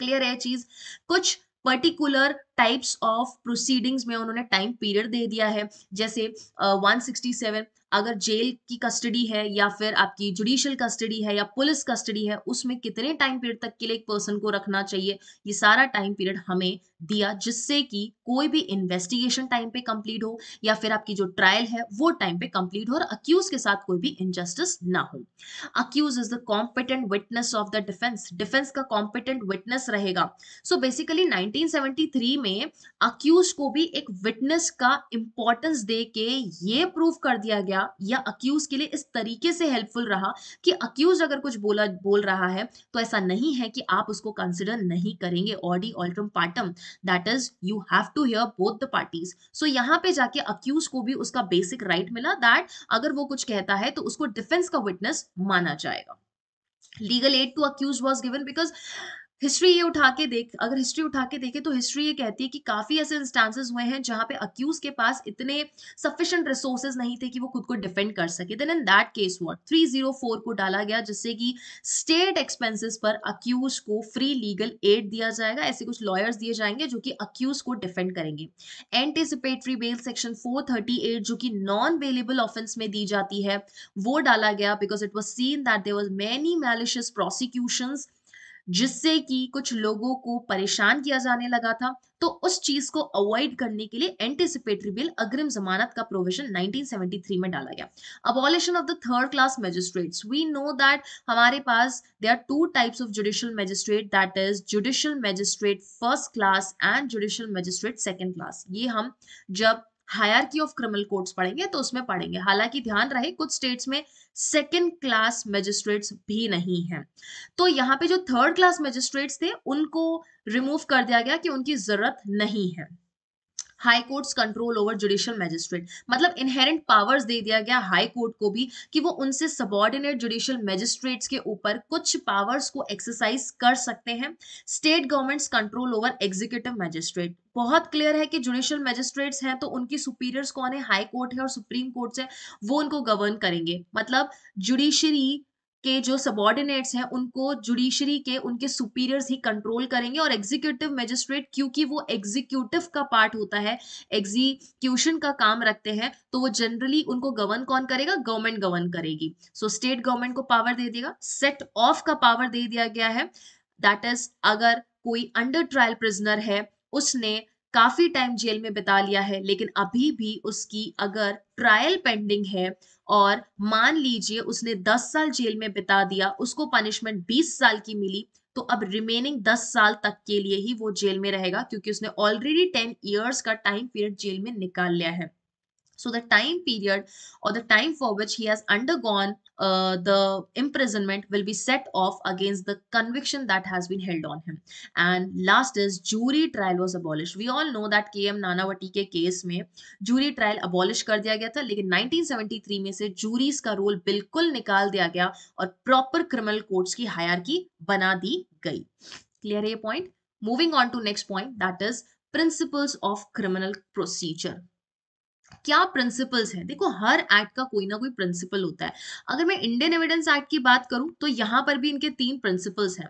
clear है चीज कुछ पर्टिकुलर टाइप्स ऑफ प्रोसीडिंग्स में उन्होंने टाइम पीरियड दे दिया है जैसे वन uh, अगर जेल की कस्टडी है या फिर आपकी जुडिशियल कस्टडी है या पुलिस कस्टडी है उसमें कितने टाइम पीरियड तक के लिए एक पर्सन को रखना चाहिए ये सारा टाइम पीरियड हमें दिया जिससे कि कोई भी इन्वेस्टिगेशन टाइम पे कंप्लीट हो या फिर आपकी जो ट्रायल है वो टाइम पे कंप्लीट हो और अक्यूज के साथ कोई भी इनजस्टिस ना हो accused is the competent witness of the defence defence का कॉम्पिटेंट विटनेस रहेगा सो बेसिकली नाइनटीन में में अक्यूज को भी एक विटनेस का इंपॉर्टेंस दे के ये प्रूव कर दिया गया या अक्यूज के लिए इस तरीके से हेल्पफुल रहा कि अक्यूज अगर कुछ बोला बोल रहा है तो ऐसा नहीं है कि आप उसको कंसिडर नहीं करेंगे audi alteram partem that is you have to hear both the parties so यहाँ पे जाके अक्यूज को भी उसका बेसिक राइट right मिला दैट अगर वो कुछ कहता है तो उसको डिफेंस का विटनेस माना जाएगा legal aid to accused was given because history ये उठा के देख अगर हिस्ट्री उठा के देखे तो हिस्ट्री ये कहती है कि काफी ऐसे इंस्टांसेस हुए हैं जहां पे अक्यूज के पास इतने सफिशिएंट रिसोर्सेज नहीं थे कि वो खुद को डिफेंड कर सके then in that case what 304 को डाला गया जिससे कि स्टेट एक्सपेंसेस पर अक्यूज को फ्री लीगल एड दिया जाएगा ऐसे कुछ लॉयर्स दिए जाएंगे जो कि अक्यूज को डिफेंड करेंगे एंटीसिपेटरी बेल सेक्शन एट जो कि नॉन बेलेबल ऑफेंस में दी जाती है वो डाला गया because it was seen that there was many malicious prosecutions जिससे कि कुछ लोगों को परेशान किया जाने लगा था तो उस चीज को अवॉइड करने के लिए एंटीसिपेटरी बिल अग्रिम जमानत का प्रोविजन 1973 में डाला गया abolition of the third class magistrates we know that हमारे पास they are two types of judicial magistrate that is judicial magistrate first class and judicial magistrate second class ये हम जब हायर की ऑफ क्रिमिनल कोर्ट्स पढ़ेंगे तो उसमें पढ़ेंगे हालांकि ध्यान रहे कुछ स्टेट्स में सेकेंड क्लास मजिस्ट्रेट्स भी नहीं है तो यहाँ पे जो थर्ड क्लास मजिस्ट्रेट्स थे उनको रिमूव कर दिया गया कि उनकी जरूरत नहीं है high courts control over judicial magistrate मतलब इनहेरेंट पावर्स दे दिया गया हाई कोर्ट को भी कि वो उनसे सबॉर्डिनेट जुडिशियल मैजिस्ट्रेट्स के ऊपर कुछ पावर्स को एक्सरसाइज कर सकते हैं state governments control over executive magistrate बहुत क्लियर है कि जुडिशियल मैजिस्ट्रेट्स हैं तो उनकी सुपीरियर्स कौन है हाई कोर्ट है और सुप्रीम कोर्ट है वो उनको गवर्न करेंगे मतलब जुडिशरी के जो सबॉर्डिनेट्स हैं उनको जुडिशरी के उनके सुपीरियर्स ही कंट्रोल करेंगे और एग्जीक्यूटिव मजिस्ट्रेट क्योंकि वो एग्जीक्यूटिव का पार्ट होता है एग्जीक्यूशन का काम रखते हैं तो वो जनरली उनको गवर्न कौन करेगा गवर्नमेंट गवर्न करेगी सो स्टेट गवर्नमेंट को पावर दे देगा सेट ऑफ का पावर दे दिया गया है दैट इज अगर कोई अंडर ट्रायल प्रिजनर है उसने काफी टाइम जेल में बिता लिया है लेकिन अभी भी उसकी अगर ट्रायल पेंडिंग है और मान लीजिए उसने 10 साल जेल में बिता दिया उसको पनिशमेंट 20 साल की मिली तो अब रिमेनिंग 10 साल तक के लिए ही वो जेल में रहेगा क्योंकि उसने ऑलरेडी 10 इयर्स का टाइम पीरियड जेल में निकाल लिया है So the time period or the time for which he has undergone uh, the imprisonment will be set off against the conviction that has been held on him. And last is jury trial was abolished. We all know that km M ke case mein jury trial abolish kar diya gaya tha lekin 1973 mein se juries ka role bilkul nikal diya gaya aur proper criminal courts ki hierarchy bana di gayi clear hai ye point moving on to next point that is principles of criminal procedure क्या principles हैं देखो हर act का कोई ना कोई principal होता है अगर मैं इंडियन एविडेंस एक्ट की बात करूं तो यहाँ पर भी इनके तीन प्रिंसिपल्स हैं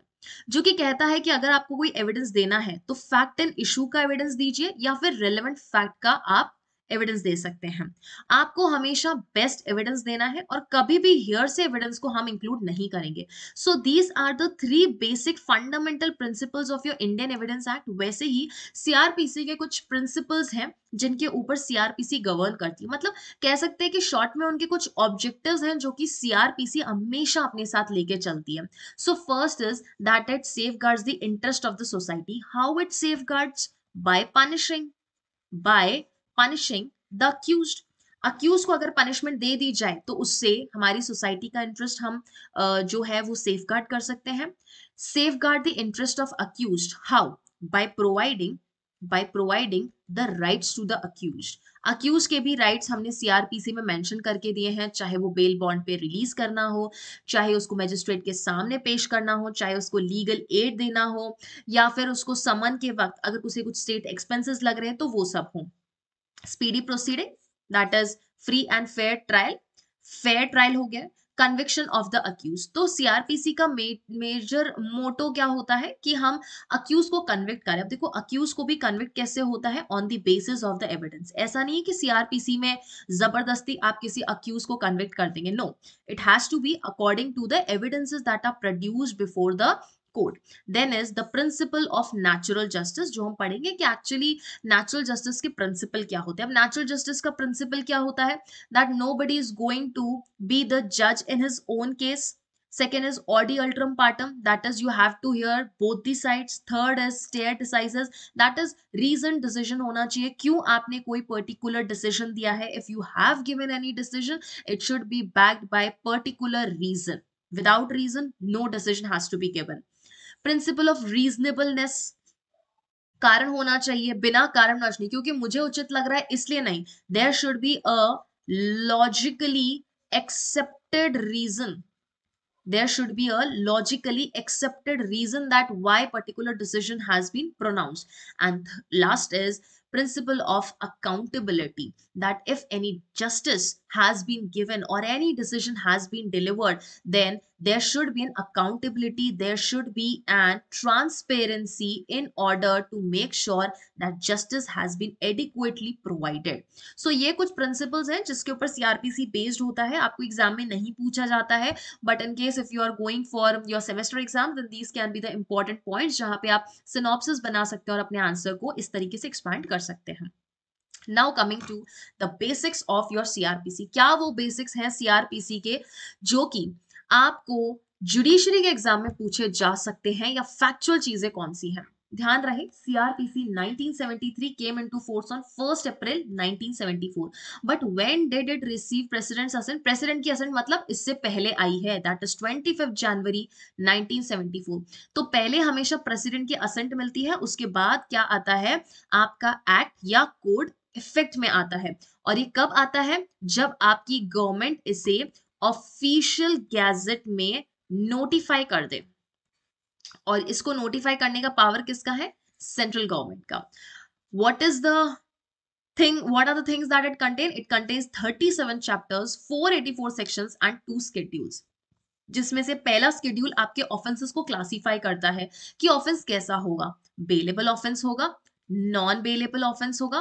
जो कि कहता है कि अगर आपको कोई एविडेंस देना है तो फैक्ट एंड इशू का एविडेंस दीजिए या फिर रेलिवेंट फैक्ट का आप एविडेंस दे सकते हैं आपको हमेशा बेस्ट एविडेंस देना है और कभी भी हियर से एविडेंस को हम इंक्लूड नहीं करेंगे so these are the three basic fundamental principles of your Indian evidence act वैसे ही सीआरपीसी के कुछ प्रिंसिपल्स हैं जिनके ऊपर सीआरपीसी गवर्न करती है मतलब कह सकते हैं कि शॉर्ट में उनके कुछ ऑब्जेक्टिव्स हैं जो कि सीआरपीसी हमेशा अपने साथ लेके चलती है so first is that it safe the interest of the society how it safe by punishing by punishing the accused accused को अगर पनिशमेंट दे दी जाए तो उससे हमारी सोसाइटी का इंटरेस्ट हम जो है वो सेफ गार्ड कर सकते हैं safeguard the interest of accused how by providing By providing the rights to the accused, accused के भी rights हमने सीआरपीसी में मेंशन करके दिए हैं चाहे वो बेल बॉन्ड पे रिलीज करना हो चाहे उसको मैजिस्ट्रेट के सामने पेश करना हो चाहे उसको लीगल एड देना हो या फिर उसको समन के वक्त अगर उसे कुछ स्टेट एक्सपेंसिस लग रहे हैं तो वो सब हों speedy proceeding that is free and fair trial fair trial हो गया कन्विक्शन ऑफ द अक्यूज तो सीआरपीसी का मेजर मोटो क्या होता है कि हम अक्यूज को कन्विक्ट करें अब देखो अक्यूज को भी कन्विक्ट कैसे होता है on the basis of the evidence ऐसा नहीं है कि सीआरपीसी में जबरदस्ती आप किसी अक्यूज को कन्विक्ट कर देंगे no it has to be according to the evidences that are produce before the court then is the principle of natural justice जो हम पढ़ेंगे कि एक्चुअली नेचुरल जस्टिस के प्रिंसिपल क्या होते हैं अब नेचुरल जस्टिस का प्रिंसिपल क्या होता है that nobody is going to be the जज in his own case second is audi alteram partem that is you have to hear both the sides third is stare decisis that is reason decision होना चाहिए क्यों आपने कोई particular decision दिया है if you have given any decision it should be backed by particular reason without reason no decision has be given principle of reasonableness कारण होना चाहिए बिना कारण नहीं क्योंकि मुझे उचित लग रहा है इसलिए नहीं there should be a logically accepted reason there should be a logically accepted reason that why particular decision has been pronounce and last is principle of accountability that if any justice has been given or any decision has been delivered then there should be an accountability there should be an transparency in order to make sure that justice has been adequately provided so ये कुछ principles हैं जिसके ऊपर CrPC based होता है आपको exam में नहीं पूछा जाता है but in case if you are going for your semester exam then these can be the important points जहां पे आप सिनॉप्सिस बना सकते हो और अपने आंसर कर सकते हैं now coming to the basics of your CrPC क्या वो बेसिक्स हैं सीआरपीसी के जो कि आपको जुडिशरी के एग्जाम में पूछे जा सकते हैं या फैक्चुअल चीजें कौन सी हैं ध्यान रहे CrPC 1973 came into force on first April 1974 but when did it receive president's assent president की असेंट मतलब इससे पहले आई है दैट इज 25 जनवरी 1974 तो पहले हमेशा प्रेसिडेंट की असेंट मिलती है उसके बाद क्या आता है आपका एक्ट या कोड इफेक्ट में आता है और ये कब आता है जब आपकी गवर्नमेंट इसे ऑफिशियल गैजेट में नोटिफाई कर दे और इसको नोटिफाई करने का पावर किसका है सेंट्रल गवर्नमेंट का what is the thing what are the things that it contain it contains 37 chapters 484 sections and two schedules जिसमें से पहला स्केड्यूल आपके ऑफेंसेस को क्लासीफाई करता है कि ऑफेंस कैसा होगा बेलेबल ऑफेंस होगा नॉन बेलेबल ऑफेंस होगा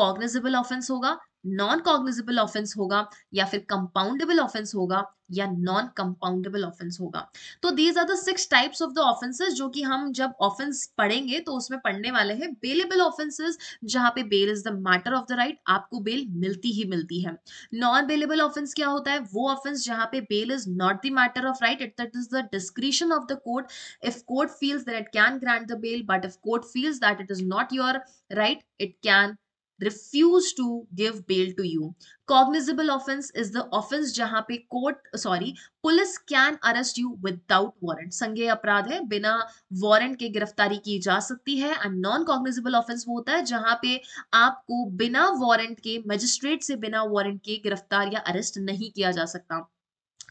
कॉग्निजेबल ऑफेंस होगा नॉन कॉग्निजेबल ऑफेंस होगा या फिर कंपाउंडेबल ऑफेंस होगा या नॉन कंपाउंडेबल ऑफेंस होगा तो these are the six types of the offences जो कि हम जब ऑफेंस पढ़ेंगे तो उसमें पढ़ने वाले हैं बेलेबल ऑफेंसेस जहां पे bail is the matter of the right आपको बेल मिलती ही मिलती है नॉन बेलेबल ऑफेंस क्या होता है वो ऑफेंस जहां पे bail is not the matter of right it is the discretion of the court if court feels that it can grant the bail but if court feels that it is not your right it can refuse to give bail to you cognizable offence is the offence जहां पे court sorry police can arrest you without warrant संज्ञेय अपराध है बिना warrant के गिरफ्तारी की जा सकती है एंड नॉन कॉग्निजेबल ऑफेंस वो होता है जहां पे आपको बिना वॉरेंट के मजिस्ट्रेट से बिना वारंट के गिरफ्तार या अरेस्ट नहीं किया जा सकता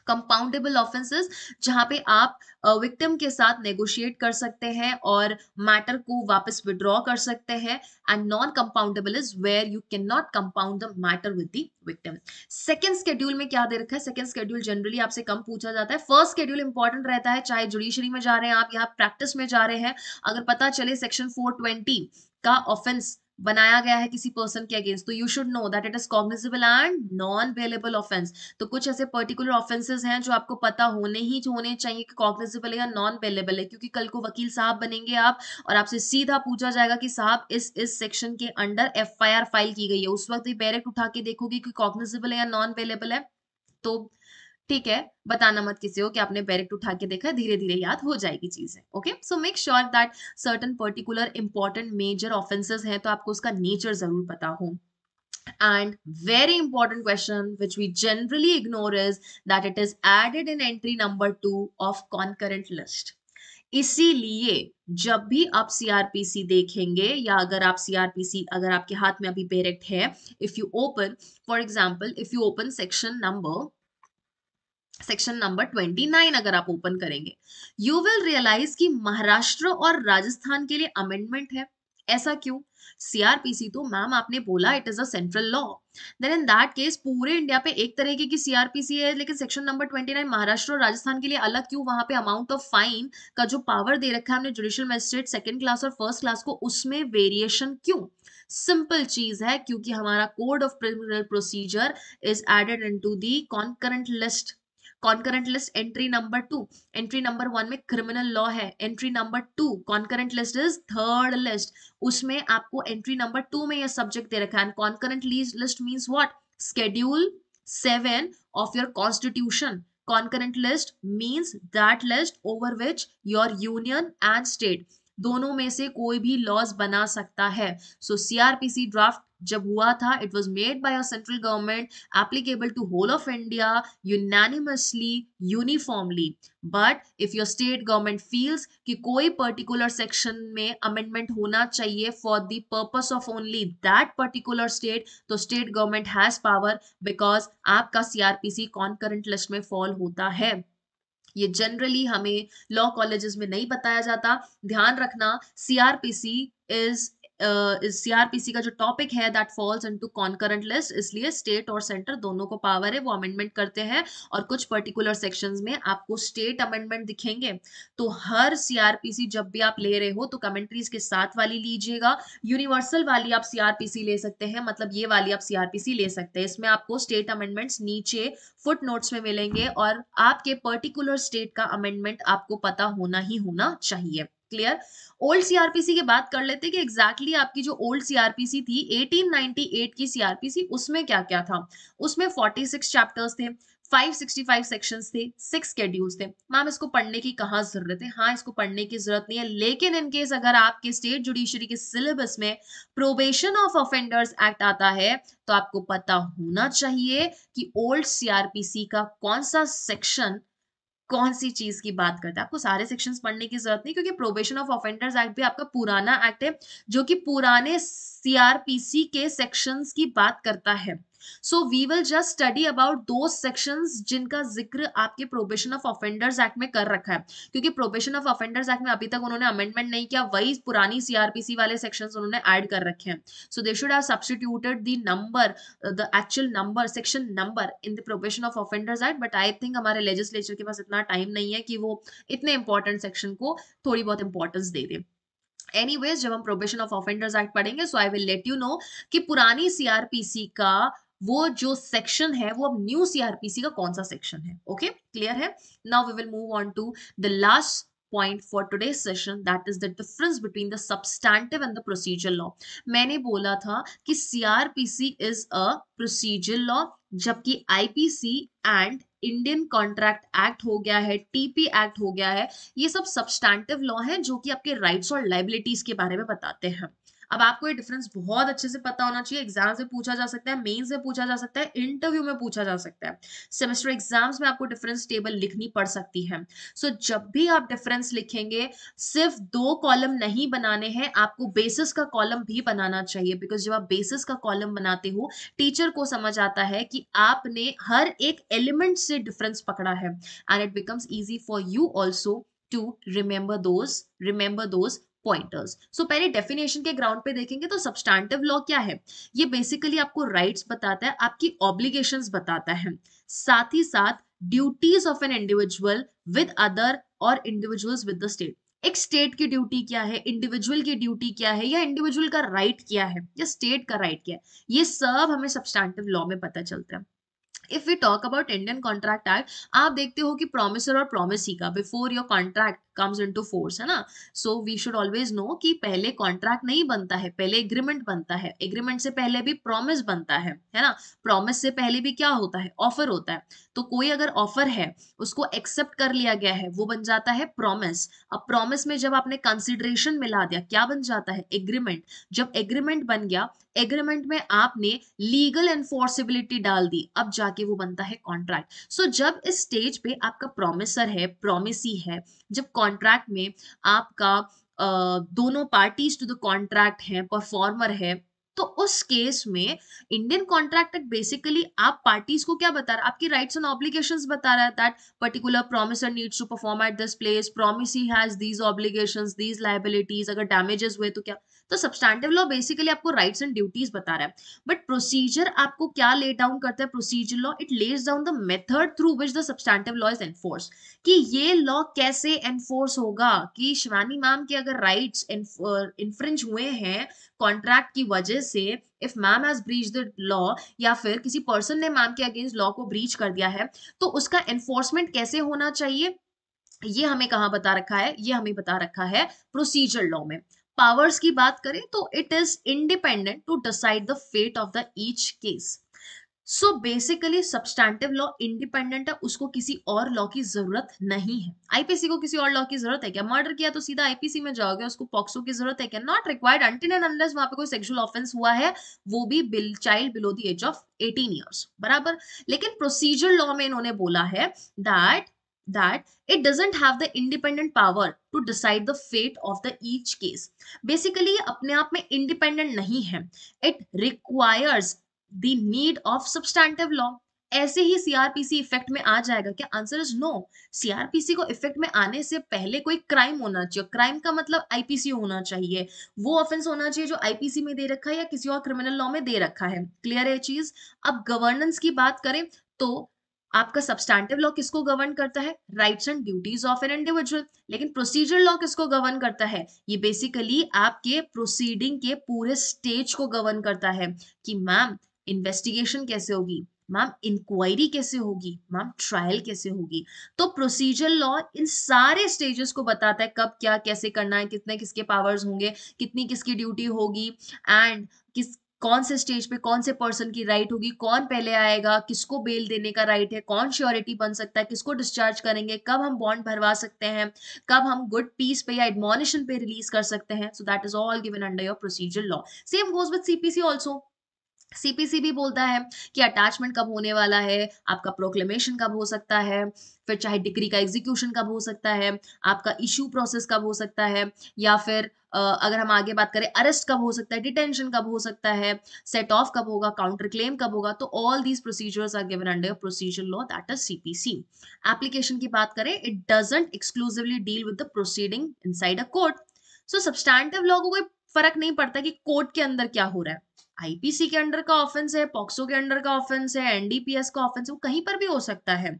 कंपाउंडेबल ऑफेंसेस जहां पे आप विक्टिम के साथ नेगोशिएट कर सकते हैं और मैटर को वापस विड्रॉ कर सकते हैं and non compoundable is where you can not compound the matter with the victim second schedule में क्या दे रखा है सेकेंड स्केड्यूल जनरली आपसे कम पूछा जाता है फर्स्ट स्केड्यूल इंपॉर्टेंट रहता है चाहे जुडिशरी में जा रहे हैं आप यहाँ प्रैक्टिस में जा रहे हैं अगर पता चले सेक्शन फोर का ऑफेंस बनाया गया है किसी पर्सन के अगेंस्ट तो you should know that it is cognizable and non bailable offence तो कुछ ऐसे पर्टिकुलर ऑफेंसेस हैं जो आपको पता होने ही होने चाहिए कि कॉग्निजेबल है या नॉन बेलेबल है क्योंकि कल को वकील साहब बनेंगे आप और आपसे सीधा पूछा जाएगा कि साहब इस इस सेक्शन के अंडर एफ फाइल की गई है उस वक्त ये डायरेक्ट उठा के देखोगे कि कॉग्निजेबल है या नॉन बेलेबल है तो ठीक है बताना मत किसी को कि आपने बैरेक्ट उठा के देखा धीरे धीरे याद हो जाएगी चीजें okay so make sure that certain particular important major offences हैं तो आपको उसका नेचर जरूर पता हो and very important question which we generally ignore is that it is added in entry number 2 of concurrent list इसीलिए जब भी आप सीआरपीसी देखेंगे या अगर आप सीआरपीसी अगर आपके हाथ में अभी बेरेक्ट है if you open for example if you open section number section number 29 अगर आप ओपन करेंगे यू विल रियलाइज कि महाराष्ट्र और राजस्थान के लिए अमेंडमेंट है ऐसा क्यों सीआरपीसी तो मैम आपने बोला it is a central law then in that case पूरे इंडिया पे एक तरीके की सीआरपीसी है लेकिन सेक्शन नंबर 29 महाराष्ट्र और राजस्थान के लिए अलग क्यों वहां पे अमाउंट ऑफ फाइन का जो पावर दे रखा है हमने जुडिशियल मजिस्ट्रेट सेकंड क्लास और फर्स्ट क्लास को उसमें वेरिएशन क्यों सिंपल चीज है क्योंकि हमारा code of criminal procedure is added into the concurrent list concurrent list entry number two entry number one में क्रिमिनल लॉ है entry number two concurrent list is third list उसमें आपको entry number to में यह subject दे रखा है and concurrent list means what schedule seven of your constitution concurrent list means that list over which your union and state दोनों में से कोई भी लॉज बना सकता है सो सीआरपीसी ड्राफ्ट जब हुआ था it was made by central government applicable to whole of India unanimously uniformly but if your state government feels कि कोई पर्टिकुलर सेक्शन में अमेंडमेंट होना चाहिए for the purpose of only that particular state तो state government has power because आपका CrPC concurrent list में fall होता है ये जनरली हमें लॉ कॉलेजेस में नहीं बताया जाता ध्यान रखना सीआरपीसी इज सीआरपीसी uh, का जो टॉपिक है that falls into concurrent list इसलिए स्टेट और सेंटर दोनों को पावर है वो अमेंडमेंट करते हैं और कुछ पर्टिकुलर सेक्शंस में आपको स्टेट अमेंडमेंट दिखेंगे तो हर सीआरपीसी जब भी आप ले रहे हो तो कमेंट्रीज के साथ वाली लीजिएगा यूनिवर्सल वाली आप सीआरपीसी ले सकते हैं मतलब ये वाली आप सीआरपीसी ले सकते हैं इसमें आपको स्टेट अमेंडमेंट्स नीचे फुट नोट्स में मिलेंगे और आपके पर्टिकुलर स्टेट का अमेंडमेंट आपको पता होना ही होना चाहिए क्लियर ओल्ड सीआरपीसी की बात कर लेते कि एग्जैक्टली exactly आपकी जो ओल्ड सीआरपीसी थी 1898 की सीआरपीसी उसमें क्या क्या था उसमें 46 चैप्टर्स थे 565 सेक्शंस थे सिक्स शेड्यूल्स थे मैम इसको पढ़ने की कहाँ जरूरत है हाँ इसको पढ़ने की जरूरत नहीं है लेकिन इन केस अगर आपके स्टेट जुडिशरी के सिलेबस में प्रोबेशन ऑफ ऑफेंडर्स एक्ट आता है तो आपको पता होना चाहिए कि ओल्ड सीआरपीसी का कौन सा सेक्शन कौन सी चीज की बात करता है आपको सारे सेक्शंस पढ़ने की जरूरत नहीं क्योंकि प्रोबेशन ऑफ ऑफेंडर्स एक्ट भी आपका पुराना एक्ट है जो कि पुराने सीआरपीसी के सेक्शंस की बात करता है so we will just study about दो सेक्शंस जिनका जिक्र आपके प्रोबेशन ऑफ ऑफेंडर्स एक्ट में कर रखा है क्योंकि प्रोबेशन ऑफ ऑफेंडर्स एक्ट में अभी तक उन्होंने अमेंडमेंट नहीं किया वही पुरानी सीआरपीसी वाले सेक्शंस उन्होंने ऐड कर रखे हैं so they should have substituted the number the actual number section number in the probation of offenders act but I think हमारे लेजिस्लेचर के पास इतना टाइम नहीं है कि वो इतने इंपॉर्टेंट सेक्शन को थोड़ी बहुत इंपॉर्टेंस दे दें एनीवेज जब हम प्रोबेशन ऑफ ऑफेंडर्स एक्ट पढ़ेंगे so I will let you know कि पुरानी सीआरपीसी का वो जो सेक्शन है वो अब न्यू सीआरपीसी का कौन सा सेक्शन है ओके okay? क्लियर है now we will move on to the last point for today session that is the difference between the substantive and the procedure law मैंने बोला था कि CrPC is a procedure law जबकि IPC and Indian contract act हो गया है TP act हो गया है ये सब सब्सटैंटिव लॉ है जो कि आपके राइट्स और लाइबिलिटीज के बारे में बताते हैं अब आपको ये डिफरेंस बहुत अच्छे से पता होना चाहिए एग्जाम से पूछा जा सकता है मेन से पूछा जा सकता है इंटरव्यू में पूछा जा सकता है सेमेस्टर एग्जाम्स में आपको डिफरेंस टेबल लिखनी पड़ सकती है सो so, जब भी आप डिफरेंस लिखेंगे सिर्फ दो कॉलम नहीं बनाने हैं आपको बेसिस का कॉलम भी बनाना चाहिए बिकॉज जब आप बेसिस का कॉलम बनाते हो टीचर को समझ आता है कि आपने हर एक एलिमेंट से डिफरेंस पकड़ा है and it becomes easy for you also to remember those remember those pointers so पहले डेफिनेशन के ग्राउंड पे देखेंगे तो सब्सटैंटिव लॉ क्या है ये बेसिकली आपको राइट्स बताता है आपकी ऑब्लिगेशन बताता है साथ ही साथ duties of an individual with other और इंडिविजुअल विद द स्टेट एक स्टेट की ड्यूटी क्या है इंडिविजुअल की ड्यूटी क्या है या इंडिविजुअल का राइट right क्या है या स्टेट का राइट right क्या है ये सब हमें सब्सटैंटिव लॉ में पता चलता है If we talk about Indian Contract Act, आप देखते हो कि प्रोमिसर और प्रोमिसी का before your contract comes into force है ना so we should always know कि पहले कॉन्ट्रैक्ट नहीं बनता है पहले एग्रीमेंट बनता है एग्रीमेंट से पहले भी प्रॉमिस बनता है है ना प्रॉमिस से पहले भी क्या होता है ऑफर होता है तो कोई अगर ऑफर है उसको एक्सेप्ट कर लिया गया है वो बन जाता है प्रॉमिस अब प्रॉमिस में जब आपने कंसिडरेशन मिला दिया क्या बन जाता है एग्रीमेंट जब एग्रीमेंट बन गया एग्रीमेंट में आपने लीगल एनफोर्सिबिलिटी डाल दी अब जाके वो बनता है कॉन्ट्रैक्ट सो so, जब इस स्टेज पे आपका प्रोमिसर है प्रोमिसी है जब कॉन्ट्रैक्ट में आपका दोनों पार्टीज टू द कॉन्ट्रैक्ट है परफॉर्मर है तो उस केस में इंडियन कॉन्ट्रैक्ट एक्ट बेसिकली आप पार्टीज को क्या बता रहा है आपकी राइट्स एंड ऑब्लिगेशंस बता रहा है that particular promisor needs to perform at this place promise he has these obligations these liabilities अगर डैमेजेस हुए तो क्या तो सब्सटैंडिव लॉ बेसिकली आपको राइट्स एंड ड्यूटीज बता रहा है बट प्रोसीजर आपको क्या ले डाउन करता है procedure law it lays down the method through which the substantive law is enforce कि ये लॉ कैसे एनफोर्स होगा कि शिवानी मैम के अगर राइट्स इन्फ्रिंज हुए हैं कॉन्ट्रैक्ट की वजह से if ma'am has breach the law या फिर किसी पर्सन ने मैम के अगेंस्ट लॉ को ब्रीच कर दिया है तो उसका एनफोर्समेंट कैसे होना चाहिए ये हमें कहाँ बता रखा है ये हमें बता रखा है प्रोसीजर लॉ में पावर्स की बात करें तो it is independent to decide the fate of the each case so basically substantive law independent है उसको किसी और लॉ की जरूरत नहीं है आईपीसी को किसी और लॉ की जरूरत है क्या मर्डर किया तो सीधा आईपीसी में जाओगे उसको पॉक्सो की जरूरत है क्या not required until and unless वहां पे कोई सेक्सुअल ऑफेंस हुआ है वो भी बिल child below the age of 18 years बराबर लेकिन प्रोसीजर लॉ में इन्होंने बोला है that that it doesn't have the independent power to decide the fate of the each case basically apne aap mein independent nahi hai it requires the need of substantive law ऐसे ही CrPC effect में आ जाएगा क्या answer is no CrPC को effect में आने से पहले कोई क्राइम होना चाहिए क्राइम का मतलब आईपीसी होना चाहिए वो ऑफेंस होना चाहिए जो आईपीसी में दे रखा है या किसी और क्रिमिनल लॉ में दे रखा है क्लियर है चीज अब गवर्नेंस की बात करें तो आपका सब्सटैंटिव लॉ किसको गवर्न करता है rights and duties of an individual लेकिन प्रोसीजर लॉ किसको गवर्न करता है ये बेसिकली आपके प्रोसीडिंग के पूरे स्टेज को गवर्न करता है कि मैम इन्वेस्टिगेशन कैसे होगी मैम इंक्वायरी कैसे होगी मैम ट्रायल कैसे होगी तो प्रोसीजर लॉ इन सारे स्टेजेस को बताता है कब क्या कैसे करना है कितने किसके पावर्स होंगे कितनी किसकी ड्यूटी होगी एंड किस कौन से स्टेज पे कौन से पर्सन की राइट होगी कौन पहले आएगा किसको बेल देने का राइट है कौन श्योरिटी बन सकता है किसको डिस्चार्ज करेंगे कब हम बॉन्ड भरवा सकते हैं कब हम गुड पीस पे या एडमोनिशन पे रिलीज कर सकते हैं so that is all given under your procedure law same goes with CPC also CPC भी बोलता है कि अटैचमेंट कब होने वाला है आपका प्रोक्लेमेशन कब हो सकता है फिर चाहे डिग्री का एग्जीक्यूशन कब हो सकता है आपका इशू प्रोसेस कब हो सकता है या फिर अगर हम आगे बात करें अरेस्ट कब हो सकता है डिटेंशन कब हो सकता है सेट ऑफ कब होगा काउंटर क्लेम कब होगा तो all these procedures are given under procedure law that is CPC application की बात करें it doesn't exclusively deal with the proceeding inside a court so substantive law को कोई फर्क नहीं पड़ता कि कोर्ट के अंदर क्या हो रहा है आईपीसी के अंडर का ऑफेंस है पॉक्सो के अंडर का ऑफेंस है एनडीपीएस का ऑफेंस वो कहीं पर भी हो सकता है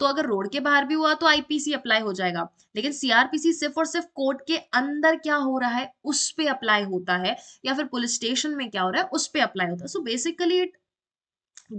तो अगर रोड के बाहर भी हुआ तो आईपीसी अप्लाई हो जाएगा लेकिन सीआरपीसी सिर्फ और सिर्फ कोर्ट के अंदर क्या हो रहा है उस पर अप्लाई होता है या फिर पुलिस स्टेशन में क्या हो रहा है उस पर अप्लाई होता है so basically it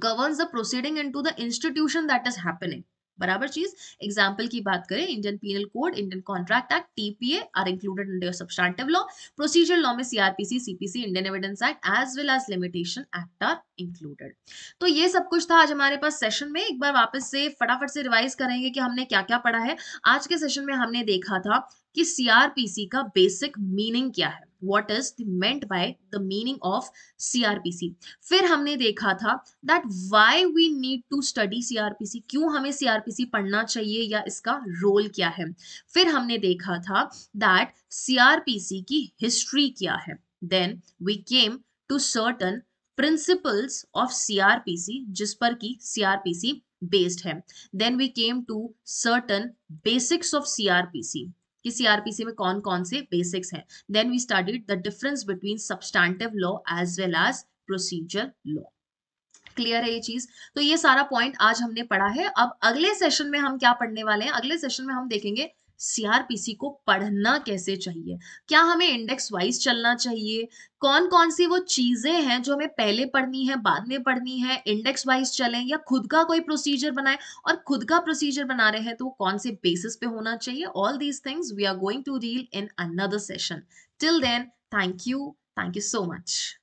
the the into the institution that is happening बराबर चीज एग्जाम्पल की बात करें Indian penal code Indian contract act TPA are included under substantive law procedure law में CrPC CPC Indian evidence act as well as limitation act are included तो ये सब कुछ था आज हमारे पास सेशन में एक बार वापस से फटाफट से रिवाइज करेंगे कि हमने क्या क्या पढ़ा है आज के सेशन में हमने देखा था कि सीआरपीसी का बेसिक मीनिंग क्या है what is meant by the meaning of CrPC फिर हमने देखा था that why we need to study CrPC क्यों हमें सीआरपीसी पढ़ना चाहिए या इसका रोल क्या है फिर हमने देखा था दैट सीआरपीसी की हिस्ट्री क्या है then we came to certain principles of CrPC जिस पर की सीआरपीसी बेस्ड है then we came to certain basics of CrPC कि सीआरपीसी में कौन कौन से बेसिक्स हैं then we studied the difference between substantive law as well as procedure law clear है ये चीज तो ये सारा पॉइंट आज हमने पढ़ा है अब अगले सेशन में हम क्या पढ़ने वाले हैं अगले सेशन में हम देखेंगे सीआरपीसी को पढ़ना कैसे चाहिए क्या हमें इंडेक्स वाइज चलना चाहिए कौन कौन सी वो चीजें हैं जो हमें पहले पढ़नी है बाद में पढ़नी है इंडेक्स वाइज चलें या खुद का कोई प्रोसीजर बनाए और खुद का प्रोसीजर बना रहे हैं तो कौन से बेसिस पे होना चाहिए all these things we are going to deal in another session till then thank you thank you so much